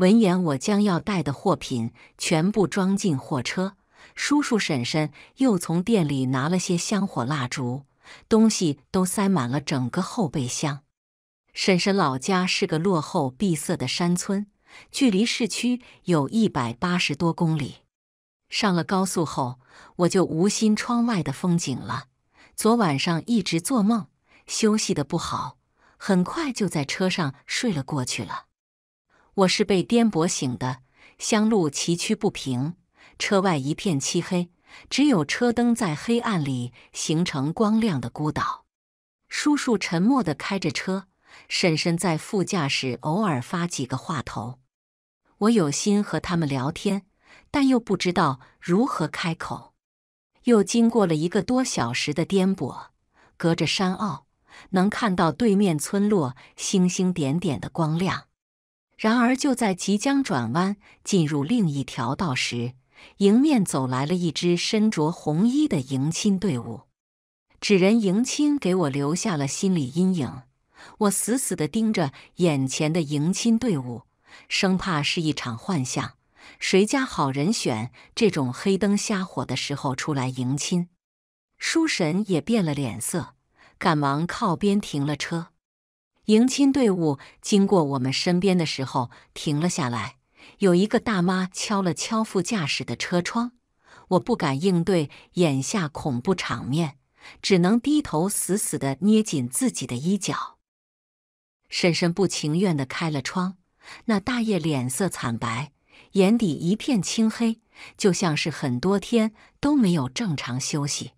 闻言，我将要带的货品全部装进货车。叔叔、婶婶又从店里拿了些香火、蜡烛，东西都塞满了整个后备箱。婶婶老家是个落后闭塞的山村，距离市区有一百八十多公里。上了高速后，我就无心窗外的风景了。昨晚上一直做梦，休息的不好，很快就在车上睡了过去了。我是被颠簸醒的，乡路崎岖不平，车外一片漆黑，只有车灯在黑暗里形成光亮的孤岛。叔叔沉默地开着车，婶婶在副驾驶偶尔发几个话头。我有心和他们聊天，但又不知道如何开口。又经过了一个多小时的颠簸，隔着山坳，能看到对面村落星星点点的光亮。然而，就在即将转弯进入另一条道时，迎面走来了一支身着红衣的迎亲队伍。纸人迎亲给我留下了心理阴影，我死死地盯着眼前的迎亲队伍，生怕是一场幻象。谁家好人选这种黑灯瞎火的时候出来迎亲？书神也变了脸色，赶忙靠边停了车。迎亲队伍经过我们身边的时候，停了下来。有一个大妈敲了敲副驾驶的车窗，我不敢应对眼下恐怖场面，只能低头死死地捏紧自己的衣角。婶婶不情愿地开了窗，那大爷脸色惨白，眼底一片青黑，就像是很多天都没有正常休息。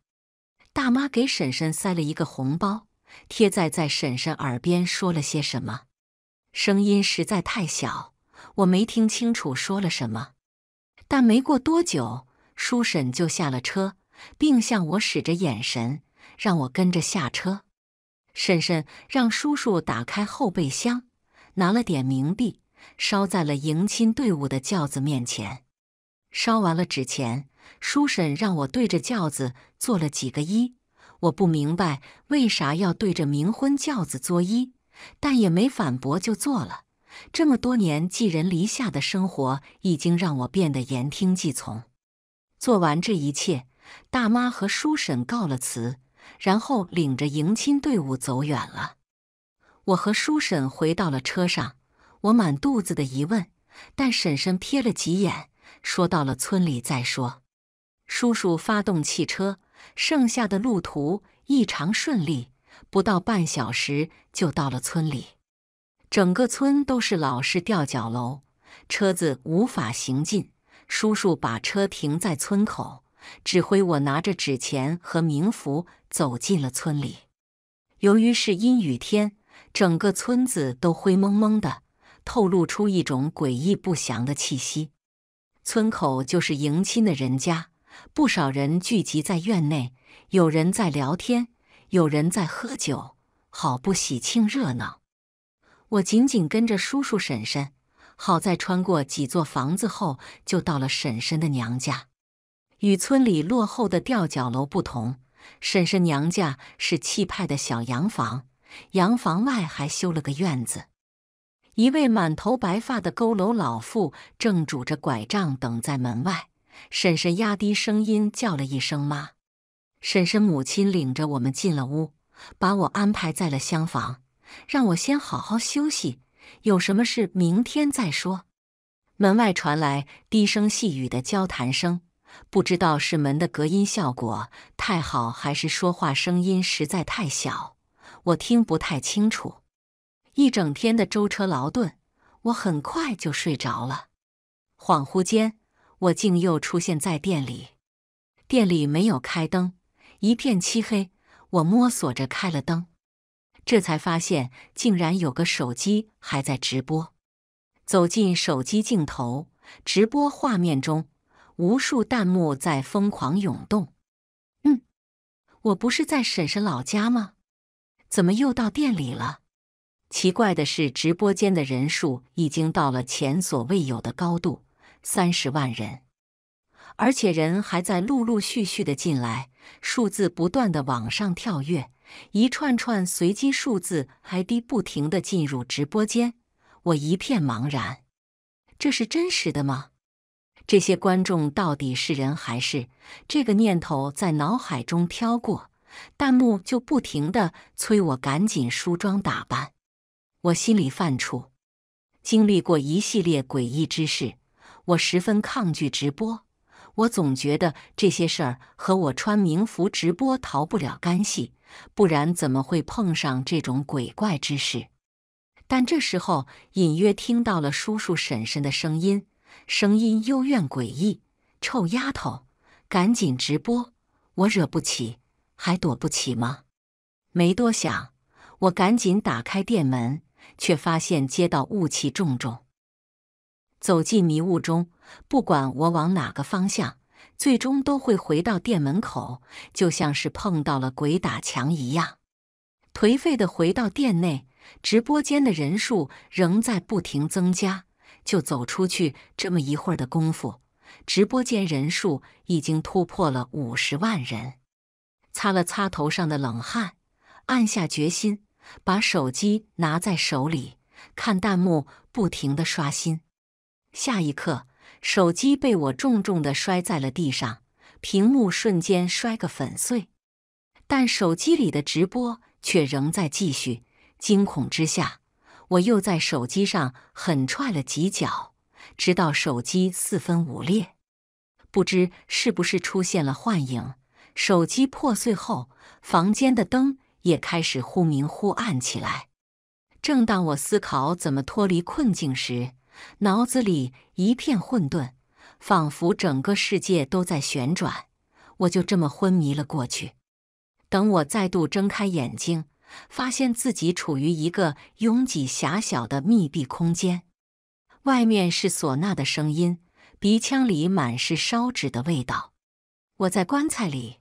大妈给婶婶塞了一个红包。贴在在婶婶耳边说了些什么，声音实在太小，我没听清楚说了什么。但没过多久，叔婶就下了车，并向我使着眼神，让我跟着下车。婶婶让叔叔打开后备箱，拿了点冥币，烧在了迎亲队伍的轿子面前。烧完了纸钱，叔婶让我对着轿子做了几个揖。我不明白为啥要对着冥婚轿子作揖，但也没反驳就做了。这么多年寄人篱下的生活，已经让我变得言听计从。做完这一切，大妈和叔婶告了辞，然后领着迎亲队伍走远了。我和叔婶回到了车上，我满肚子的疑问，但婶婶瞥了几眼，说到了村里再说。叔叔发动汽车。剩下的路途异常顺利，不到半小时就到了村里。整个村都是老式吊脚楼，车子无法行进。叔叔把车停在村口，指挥我拿着纸钱和冥符走进了村里。由于是阴雨天，整个村子都灰蒙蒙的，透露出一种诡异不祥的气息。村口就是迎亲的人家。不少人聚集在院内，有人在聊天，有人在喝酒，好不喜庆热闹。我紧紧跟着叔叔婶婶，好在穿过几座房子后，就到了婶婶的娘家。与村里落后的吊脚楼不同，婶婶娘家是气派的小洋房，洋房外还修了个院子。一位满头白发的佝偻老妇正拄着拐杖等在门外。婶婶压低声音叫了一声“妈”，婶婶母亲领着我们进了屋，把我安排在了厢房，让我先好好休息，有什么事明天再说。门外传来低声细语的交谈声，不知道是门的隔音效果太好，还是说话声音实在太小，我听不太清楚。一整天的舟车劳顿，我很快就睡着了。恍惚间。我竟又出现在店里，店里没有开灯，一片漆黑。我摸索着开了灯，这才发现竟然有个手机还在直播。走进手机镜头，直播画面中无数弹幕在疯狂涌动。嗯，我不是在婶婶老家吗？怎么又到店里了？奇怪的是，直播间的人数已经到了前所未有的高度。三十万人，而且人还在陆陆续续的进来，数字不断的往上跳跃，一串串随机数字还滴不停的进入直播间，我一片茫然，这是真实的吗？这些观众到底是人还是？这个念头在脑海中飘过，弹幕就不停的催我赶紧梳妆打扮，我心里犯怵，经历过一系列诡异之事。我十分抗拒直播，我总觉得这些事儿和我穿冥服直播逃不了干系，不然怎么会碰上这种鬼怪之事？但这时候隐约听到了叔叔婶婶的声音，声音幽怨诡异：“臭丫头，赶紧直播，我惹不起，还躲不起吗？”没多想，我赶紧打开店门，却发现街道雾气重重。走进迷雾中，不管我往哪个方向，最终都会回到店门口，就像是碰到了鬼打墙一样。颓废的回到店内，直播间的人数仍在不停增加。就走出去这么一会儿的功夫，直播间人数已经突破了五十万人。擦了擦头上的冷汗，暗下决心，把手机拿在手里，看弹幕不停的刷新。下一刻，手机被我重重的摔在了地上，屏幕瞬间摔个粉碎。但手机里的直播却仍在继续。惊恐之下，我又在手机上狠踹了几脚，直到手机四分五裂。不知是不是出现了幻影，手机破碎后，房间的灯也开始忽明忽暗起来。正当我思考怎么脱离困境时，脑子里一片混沌，仿佛整个世界都在旋转。我就这么昏迷了过去。等我再度睁开眼睛，发现自己处于一个拥挤狭小的密闭空间。外面是唢呐的声音，鼻腔里满是烧纸的味道。我在棺材里，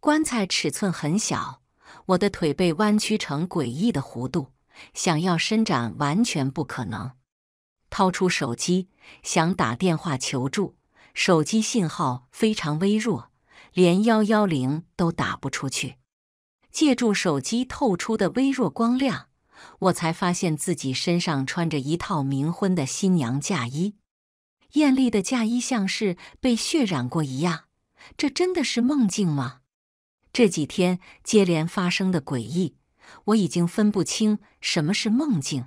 棺材尺寸很小，我的腿被弯曲成诡异的弧度，想要伸展完全不可能。掏出手机想打电话求助，手机信号非常微弱，连幺幺零都打不出去。借助手机透出的微弱光亮，我才发现自己身上穿着一套冥婚的新娘嫁衣，艳丽的嫁衣像是被血染过一样。这真的是梦境吗？这几天接连发生的诡异，我已经分不清什么是梦境。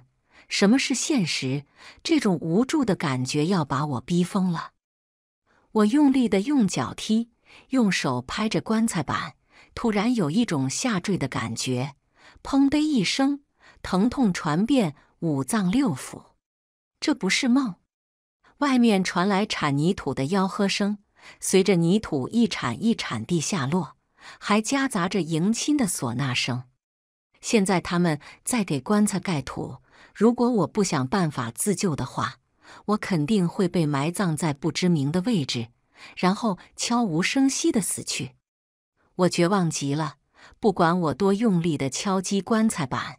什么是现实？这种无助的感觉要把我逼疯了。我用力的用脚踢，用手拍着棺材板。突然有一种下坠的感觉，砰的一声，疼痛传遍五脏六腑。这不是梦。外面传来铲泥土的吆喝声，随着泥土一铲一铲地下落，还夹杂着迎亲的唢呐声。现在他们在给棺材盖土。如果我不想办法自救的话，我肯定会被埋葬在不知名的位置，然后悄无声息的死去。我绝望极了，不管我多用力的敲击棺材板，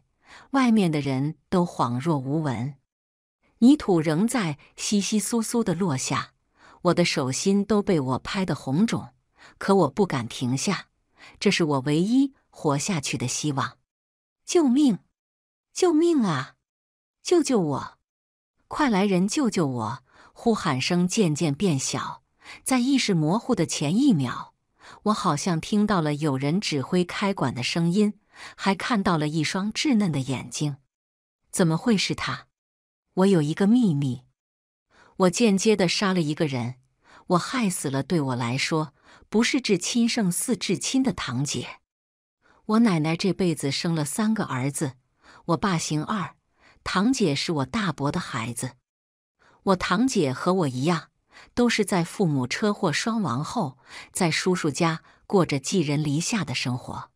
外面的人都恍若无闻。泥土仍在稀稀疏疏的落下，我的手心都被我拍得红肿，可我不敢停下，这是我唯一活下去的希望。救命！救命啊！救救我！快来人救救我！呼喊声渐渐变小，在意识模糊的前一秒，我好像听到了有人指挥开馆的声音，还看到了一双稚嫩的眼睛。怎么会是他？我有一个秘密，我间接的杀了一个人，我害死了对我来说不是至亲胜似至亲的堂姐。我奶奶这辈子生了三个儿子，我爸行二。堂姐是我大伯的孩子，我堂姐和我一样，都是在父母车祸双亡后，在叔叔家过着寄人篱下的生活。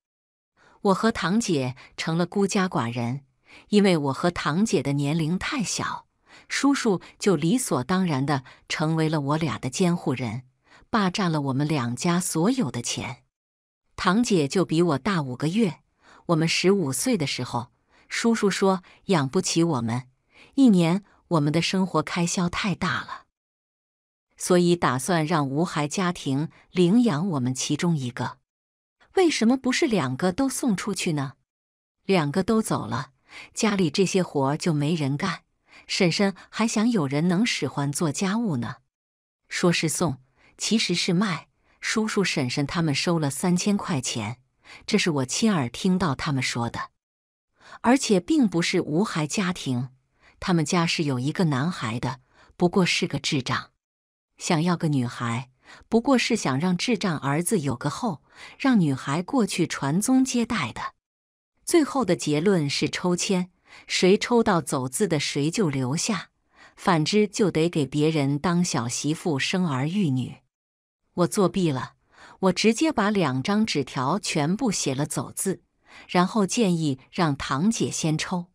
我和堂姐成了孤家寡人，因为我和堂姐的年龄太小，叔叔就理所当然的成为了我俩的监护人，霸占了我们两家所有的钱。堂姐就比我大五个月，我们十五岁的时候。叔叔说：“养不起我们，一年我们的生活开销太大了，所以打算让无孩家庭领养我们其中一个。为什么不是两个都送出去呢？两个都走了，家里这些活就没人干。婶婶还想有人能使唤做家务呢。说是送，其实是卖。叔叔、婶婶他们收了三千块钱，这是我亲耳听到他们说的。”而且并不是无孩家庭，他们家是有一个男孩的，不过是个智障，想要个女孩，不过是想让智障儿子有个后，让女孩过去传宗接代的。最后的结论是抽签，谁抽到走字的谁就留下，反之就得给别人当小媳妇生儿育女。我作弊了，我直接把两张纸条全部写了走字。然后建议让堂姐先抽，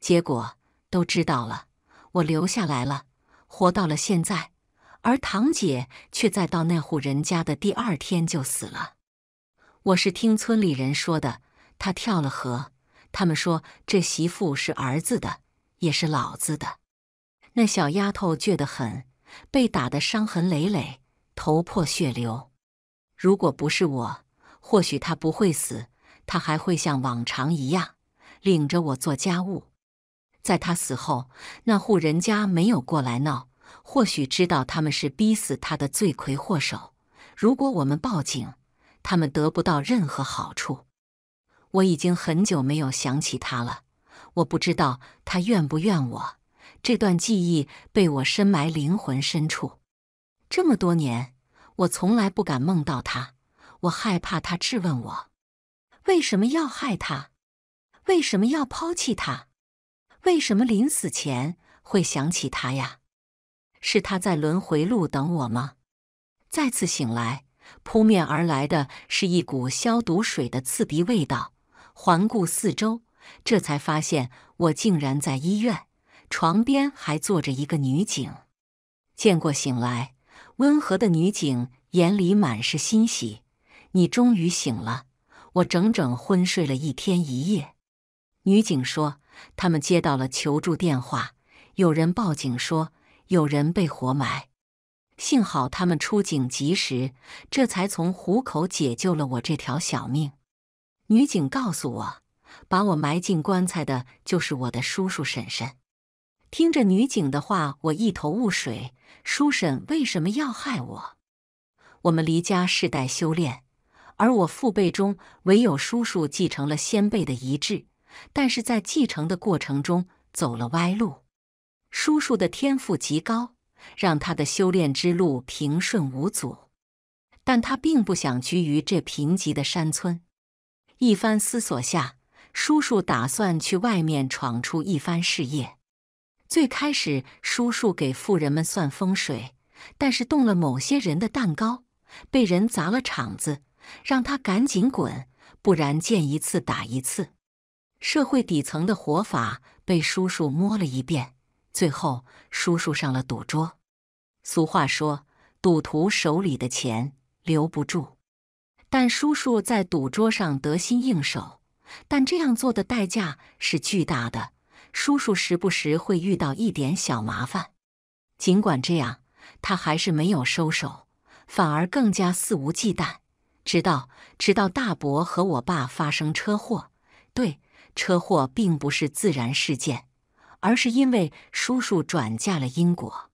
结果都知道了。我留下来了，活到了现在，而堂姐却在到那户人家的第二天就死了。我是听村里人说的，她跳了河。他们说这媳妇是儿子的，也是老子的。那小丫头倔得很，被打得伤痕累累，头破血流。如果不是我，或许她不会死。他还会像往常一样领着我做家务。在他死后，那户人家没有过来闹，或许知道他们是逼死他的罪魁祸首。如果我们报警，他们得不到任何好处。我已经很久没有想起他了。我不知道他怨不怨我。这段记忆被我深埋灵魂深处，这么多年，我从来不敢梦到他，我害怕他质问我。为什么要害他？为什么要抛弃他？为什么临死前会想起他呀？是他在轮回路等我吗？再次醒来，扑面而来的是一股消毒水的刺鼻味道。环顾四周，这才发现我竟然在医院，床边还坐着一个女警。见过醒来，温和的女警眼里满是欣喜：“你终于醒了。”我整整昏睡了一天一夜。女警说，他们接到了求助电话，有人报警说有人被活埋，幸好他们出警及时，这才从虎口解救了我这条小命。女警告诉我，把我埋进棺材的就是我的叔叔婶婶。听着女警的话，我一头雾水，叔婶为什么要害我？我们离家世代修炼。而我父辈中唯有叔叔继承了先辈的遗志，但是在继承的过程中走了歪路。叔叔的天赋极高，让他的修炼之路平顺无阻，但他并不想居于这贫瘠的山村。一番思索下，叔叔打算去外面闯出一番事业。最开始，叔叔给富人们算风水，但是动了某些人的蛋糕，被人砸了场子。让他赶紧滚，不然见一次打一次。社会底层的活法被叔叔摸了一遍。最后，叔叔上了赌桌。俗话说，赌徒手里的钱留不住。但叔叔在赌桌上得心应手，但这样做的代价是巨大的。叔叔时不时会遇到一点小麻烦。尽管这样，他还是没有收手，反而更加肆无忌惮。直到直到大伯和我爸发生车祸，对，车祸并不是自然事件，而是因为叔叔转嫁了因果。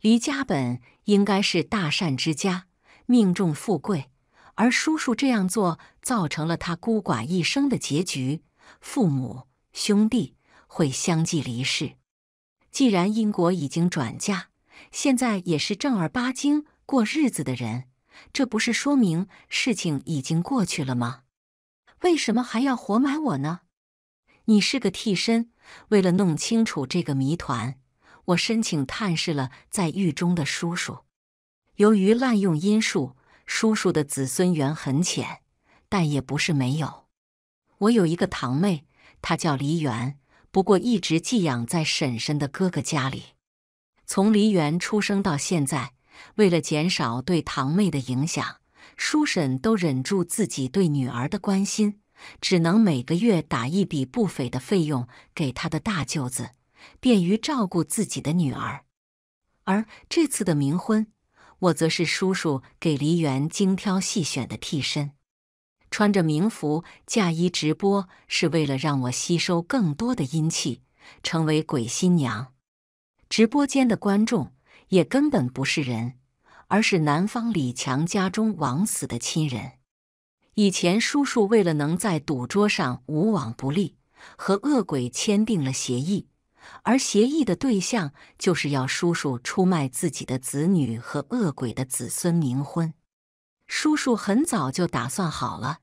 离家本应该是大善之家，命中富贵，而叔叔这样做造成了他孤寡一生的结局，父母兄弟会相继离世。既然因果已经转嫁，现在也是正儿八经过日子的人。这不是说明事情已经过去了吗？为什么还要活埋我呢？你是个替身。为了弄清楚这个谜团，我申请探视了在狱中的叔叔。由于滥用阴术，叔叔的子孙缘很浅，但也不是没有。我有一个堂妹，她叫梨园，不过一直寄养在婶婶的哥哥家里。从梨园出生到现在。为了减少对堂妹的影响，叔婶都忍住自己对女儿的关心，只能每个月打一笔不菲的费用给他的大舅子，便于照顾自己的女儿。而这次的冥婚，我则是叔叔给梨园精挑细选的替身，穿着冥服嫁衣直播，是为了让我吸收更多的阴气，成为鬼新娘。直播间的观众。也根本不是人，而是南方李强家中枉死的亲人。以前叔叔为了能在赌桌上无往不利，和恶鬼签订了协议，而协议的对象就是要叔叔出卖自己的子女和恶鬼的子孙冥婚。叔叔很早就打算好了，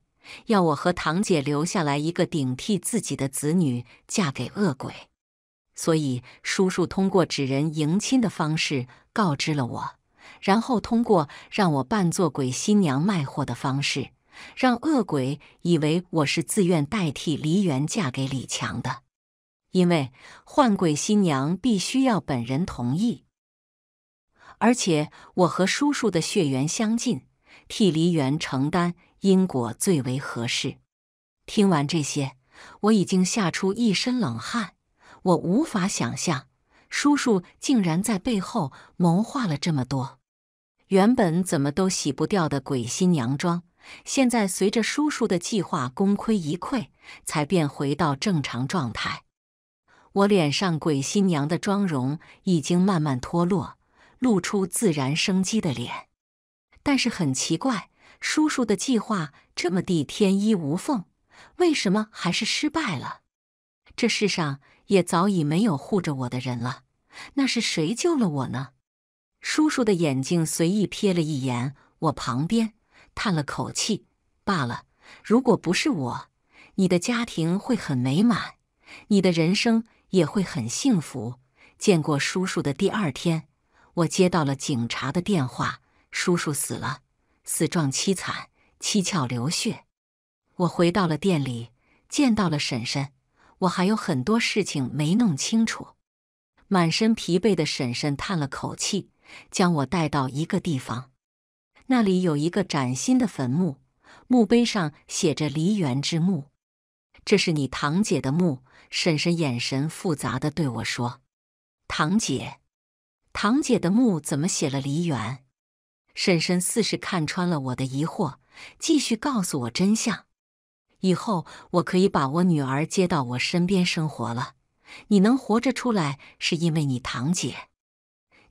要我和堂姐留下来一个顶替自己的子女，嫁给恶鬼。所以，叔叔通过纸人迎亲的方式告知了我，然后通过让我扮作鬼新娘卖货的方式，让恶鬼以为我是自愿代替梨园嫁给李强的。因为换鬼新娘必须要本人同意，而且我和叔叔的血缘相近，替梨园承担因果最为合适。听完这些，我已经吓出一身冷汗。我无法想象，叔叔竟然在背后谋划了这么多。原本怎么都洗不掉的鬼新娘妆，现在随着叔叔的计划功亏一篑，才变回到正常状态。我脸上鬼新娘的妆容已经慢慢脱落，露出自然生机的脸。但是很奇怪，叔叔的计划这么地天衣无缝，为什么还是失败了？这世上……也早已没有护着我的人了，那是谁救了我呢？叔叔的眼睛随意瞥了一眼我旁边，叹了口气：“罢了，如果不是我，你的家庭会很美满，你的人生也会很幸福。”见过叔叔的第二天，我接到了警察的电话，叔叔死了，死状凄惨，七窍流血。我回到了店里，见到了婶婶。我还有很多事情没弄清楚。满身疲惫的婶婶叹了口气，将我带到一个地方。那里有一个崭新的坟墓，墓碑上写着“梨园之墓”。这是你堂姐的墓。婶婶眼神复杂的对我说：“堂姐，堂姐的墓怎么写了‘梨园’？”婶婶似是看穿了我的疑惑，继续告诉我真相。以后我可以把我女儿接到我身边生活了。你能活着出来，是因为你堂姐。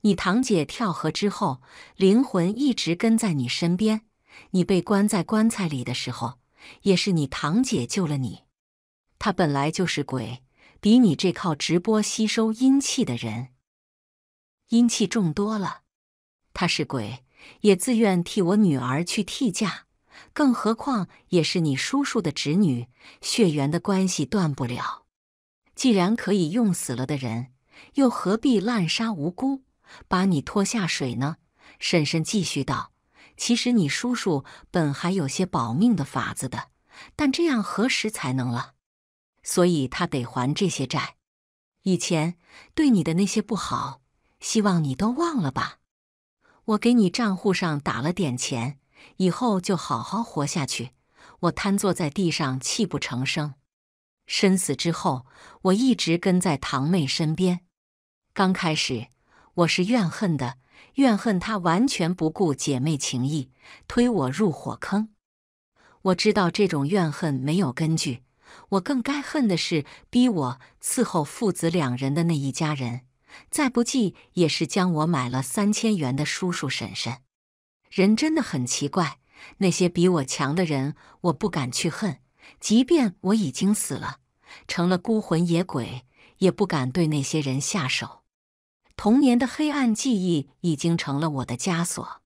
你堂姐跳河之后，灵魂一直跟在你身边。你被关在棺材里的时候，也是你堂姐救了你。她本来就是鬼，比你这靠直播吸收阴气的人阴气重多了。她是鬼，也自愿替我女儿去替嫁。更何况，也是你叔叔的侄女，血缘的关系断不了。既然可以用死了的人，又何必滥杀无辜，把你拖下水呢？婶婶继续道：“其实你叔叔本还有些保命的法子的，但这样何时才能了？所以他得还这些债。以前对你的那些不好，希望你都忘了吧。我给你账户上打了点钱。”以后就好好活下去。我瘫坐在地上，泣不成声。身死之后，我一直跟在堂妹身边。刚开始，我是怨恨的，怨恨她完全不顾姐妹情谊，推我入火坑。我知道这种怨恨没有根据。我更该恨的是逼我伺候父子两人的那一家人，再不济也是将我买了三千元的叔叔婶婶。人真的很奇怪，那些比我强的人，我不敢去恨，即便我已经死了，成了孤魂野鬼，也不敢对那些人下手。童年的黑暗记忆已经成了我的枷锁。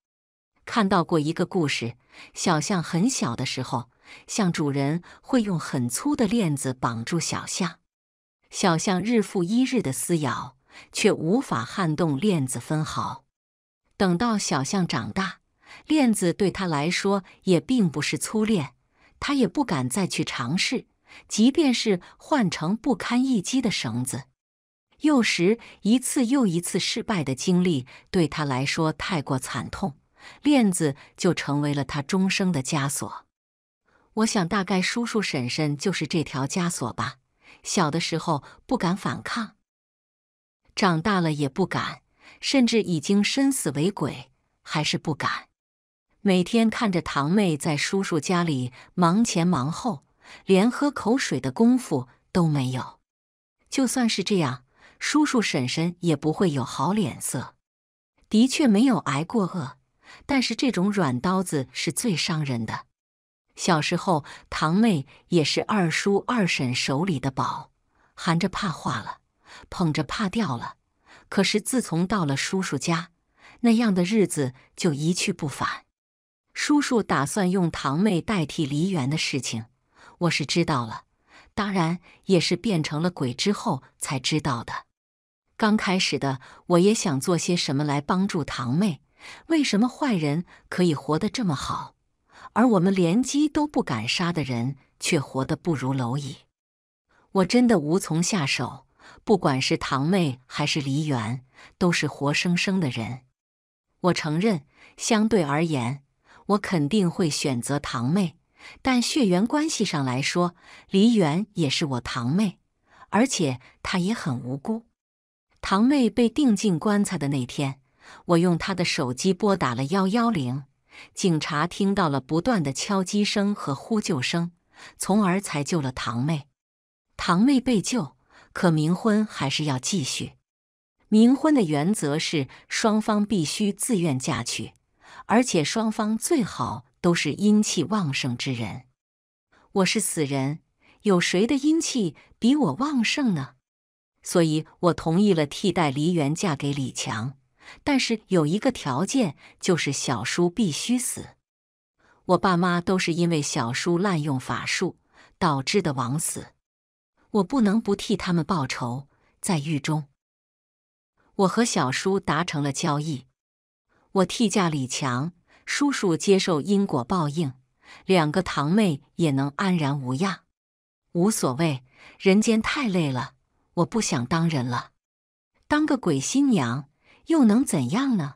看到过一个故事：小象很小的时候，象主人会用很粗的链子绑住小象，小象日复一日的撕咬，却无法撼动链子分毫。等到小象长大，链子对他来说也并不是粗链，他也不敢再去尝试。即便是换成不堪一击的绳子，幼时一次又一次失败的经历对他来说太过惨痛，链子就成为了他终生的枷锁。我想，大概叔叔婶婶就是这条枷锁吧。小的时候不敢反抗，长大了也不敢，甚至已经身死为鬼，还是不敢。每天看着堂妹在叔叔家里忙前忙后，连喝口水的功夫都没有。就算是这样，叔叔婶婶也不会有好脸色。的确没有挨过饿，但是这种软刀子是最伤人的。小时候，堂妹也是二叔二婶手里的宝，含着怕化了，捧着怕掉了。可是自从到了叔叔家，那样的日子就一去不返。叔叔打算用堂妹代替梨园的事情，我是知道了。当然，也是变成了鬼之后才知道的。刚开始的，我也想做些什么来帮助堂妹。为什么坏人可以活得这么好，而我们连鸡都不敢杀的人却活得不如蝼蚁？我真的无从下手。不管是堂妹还是梨园，都是活生生的人。我承认，相对而言。我肯定会选择堂妹，但血缘关系上来说，梨园也是我堂妹，而且她也很无辜。堂妹被定进棺材的那天，我用她的手机拨打了幺幺零，警察听到了不断的敲击声和呼救声，从而才救了堂妹。堂妹被救，可冥婚还是要继续。冥婚的原则是双方必须自愿嫁娶。而且双方最好都是阴气旺盛之人。我是死人，有谁的阴气比我旺盛呢？所以我同意了替代梨园嫁给李强，但是有一个条件，就是小叔必须死。我爸妈都是因为小叔滥用法术导致的枉死，我不能不替他们报仇。在狱中，我和小叔达成了交易。我替嫁李强叔叔接受因果报应，两个堂妹也能安然无恙，无所谓。人间太累了，我不想当人了，当个鬼新娘又能怎样呢？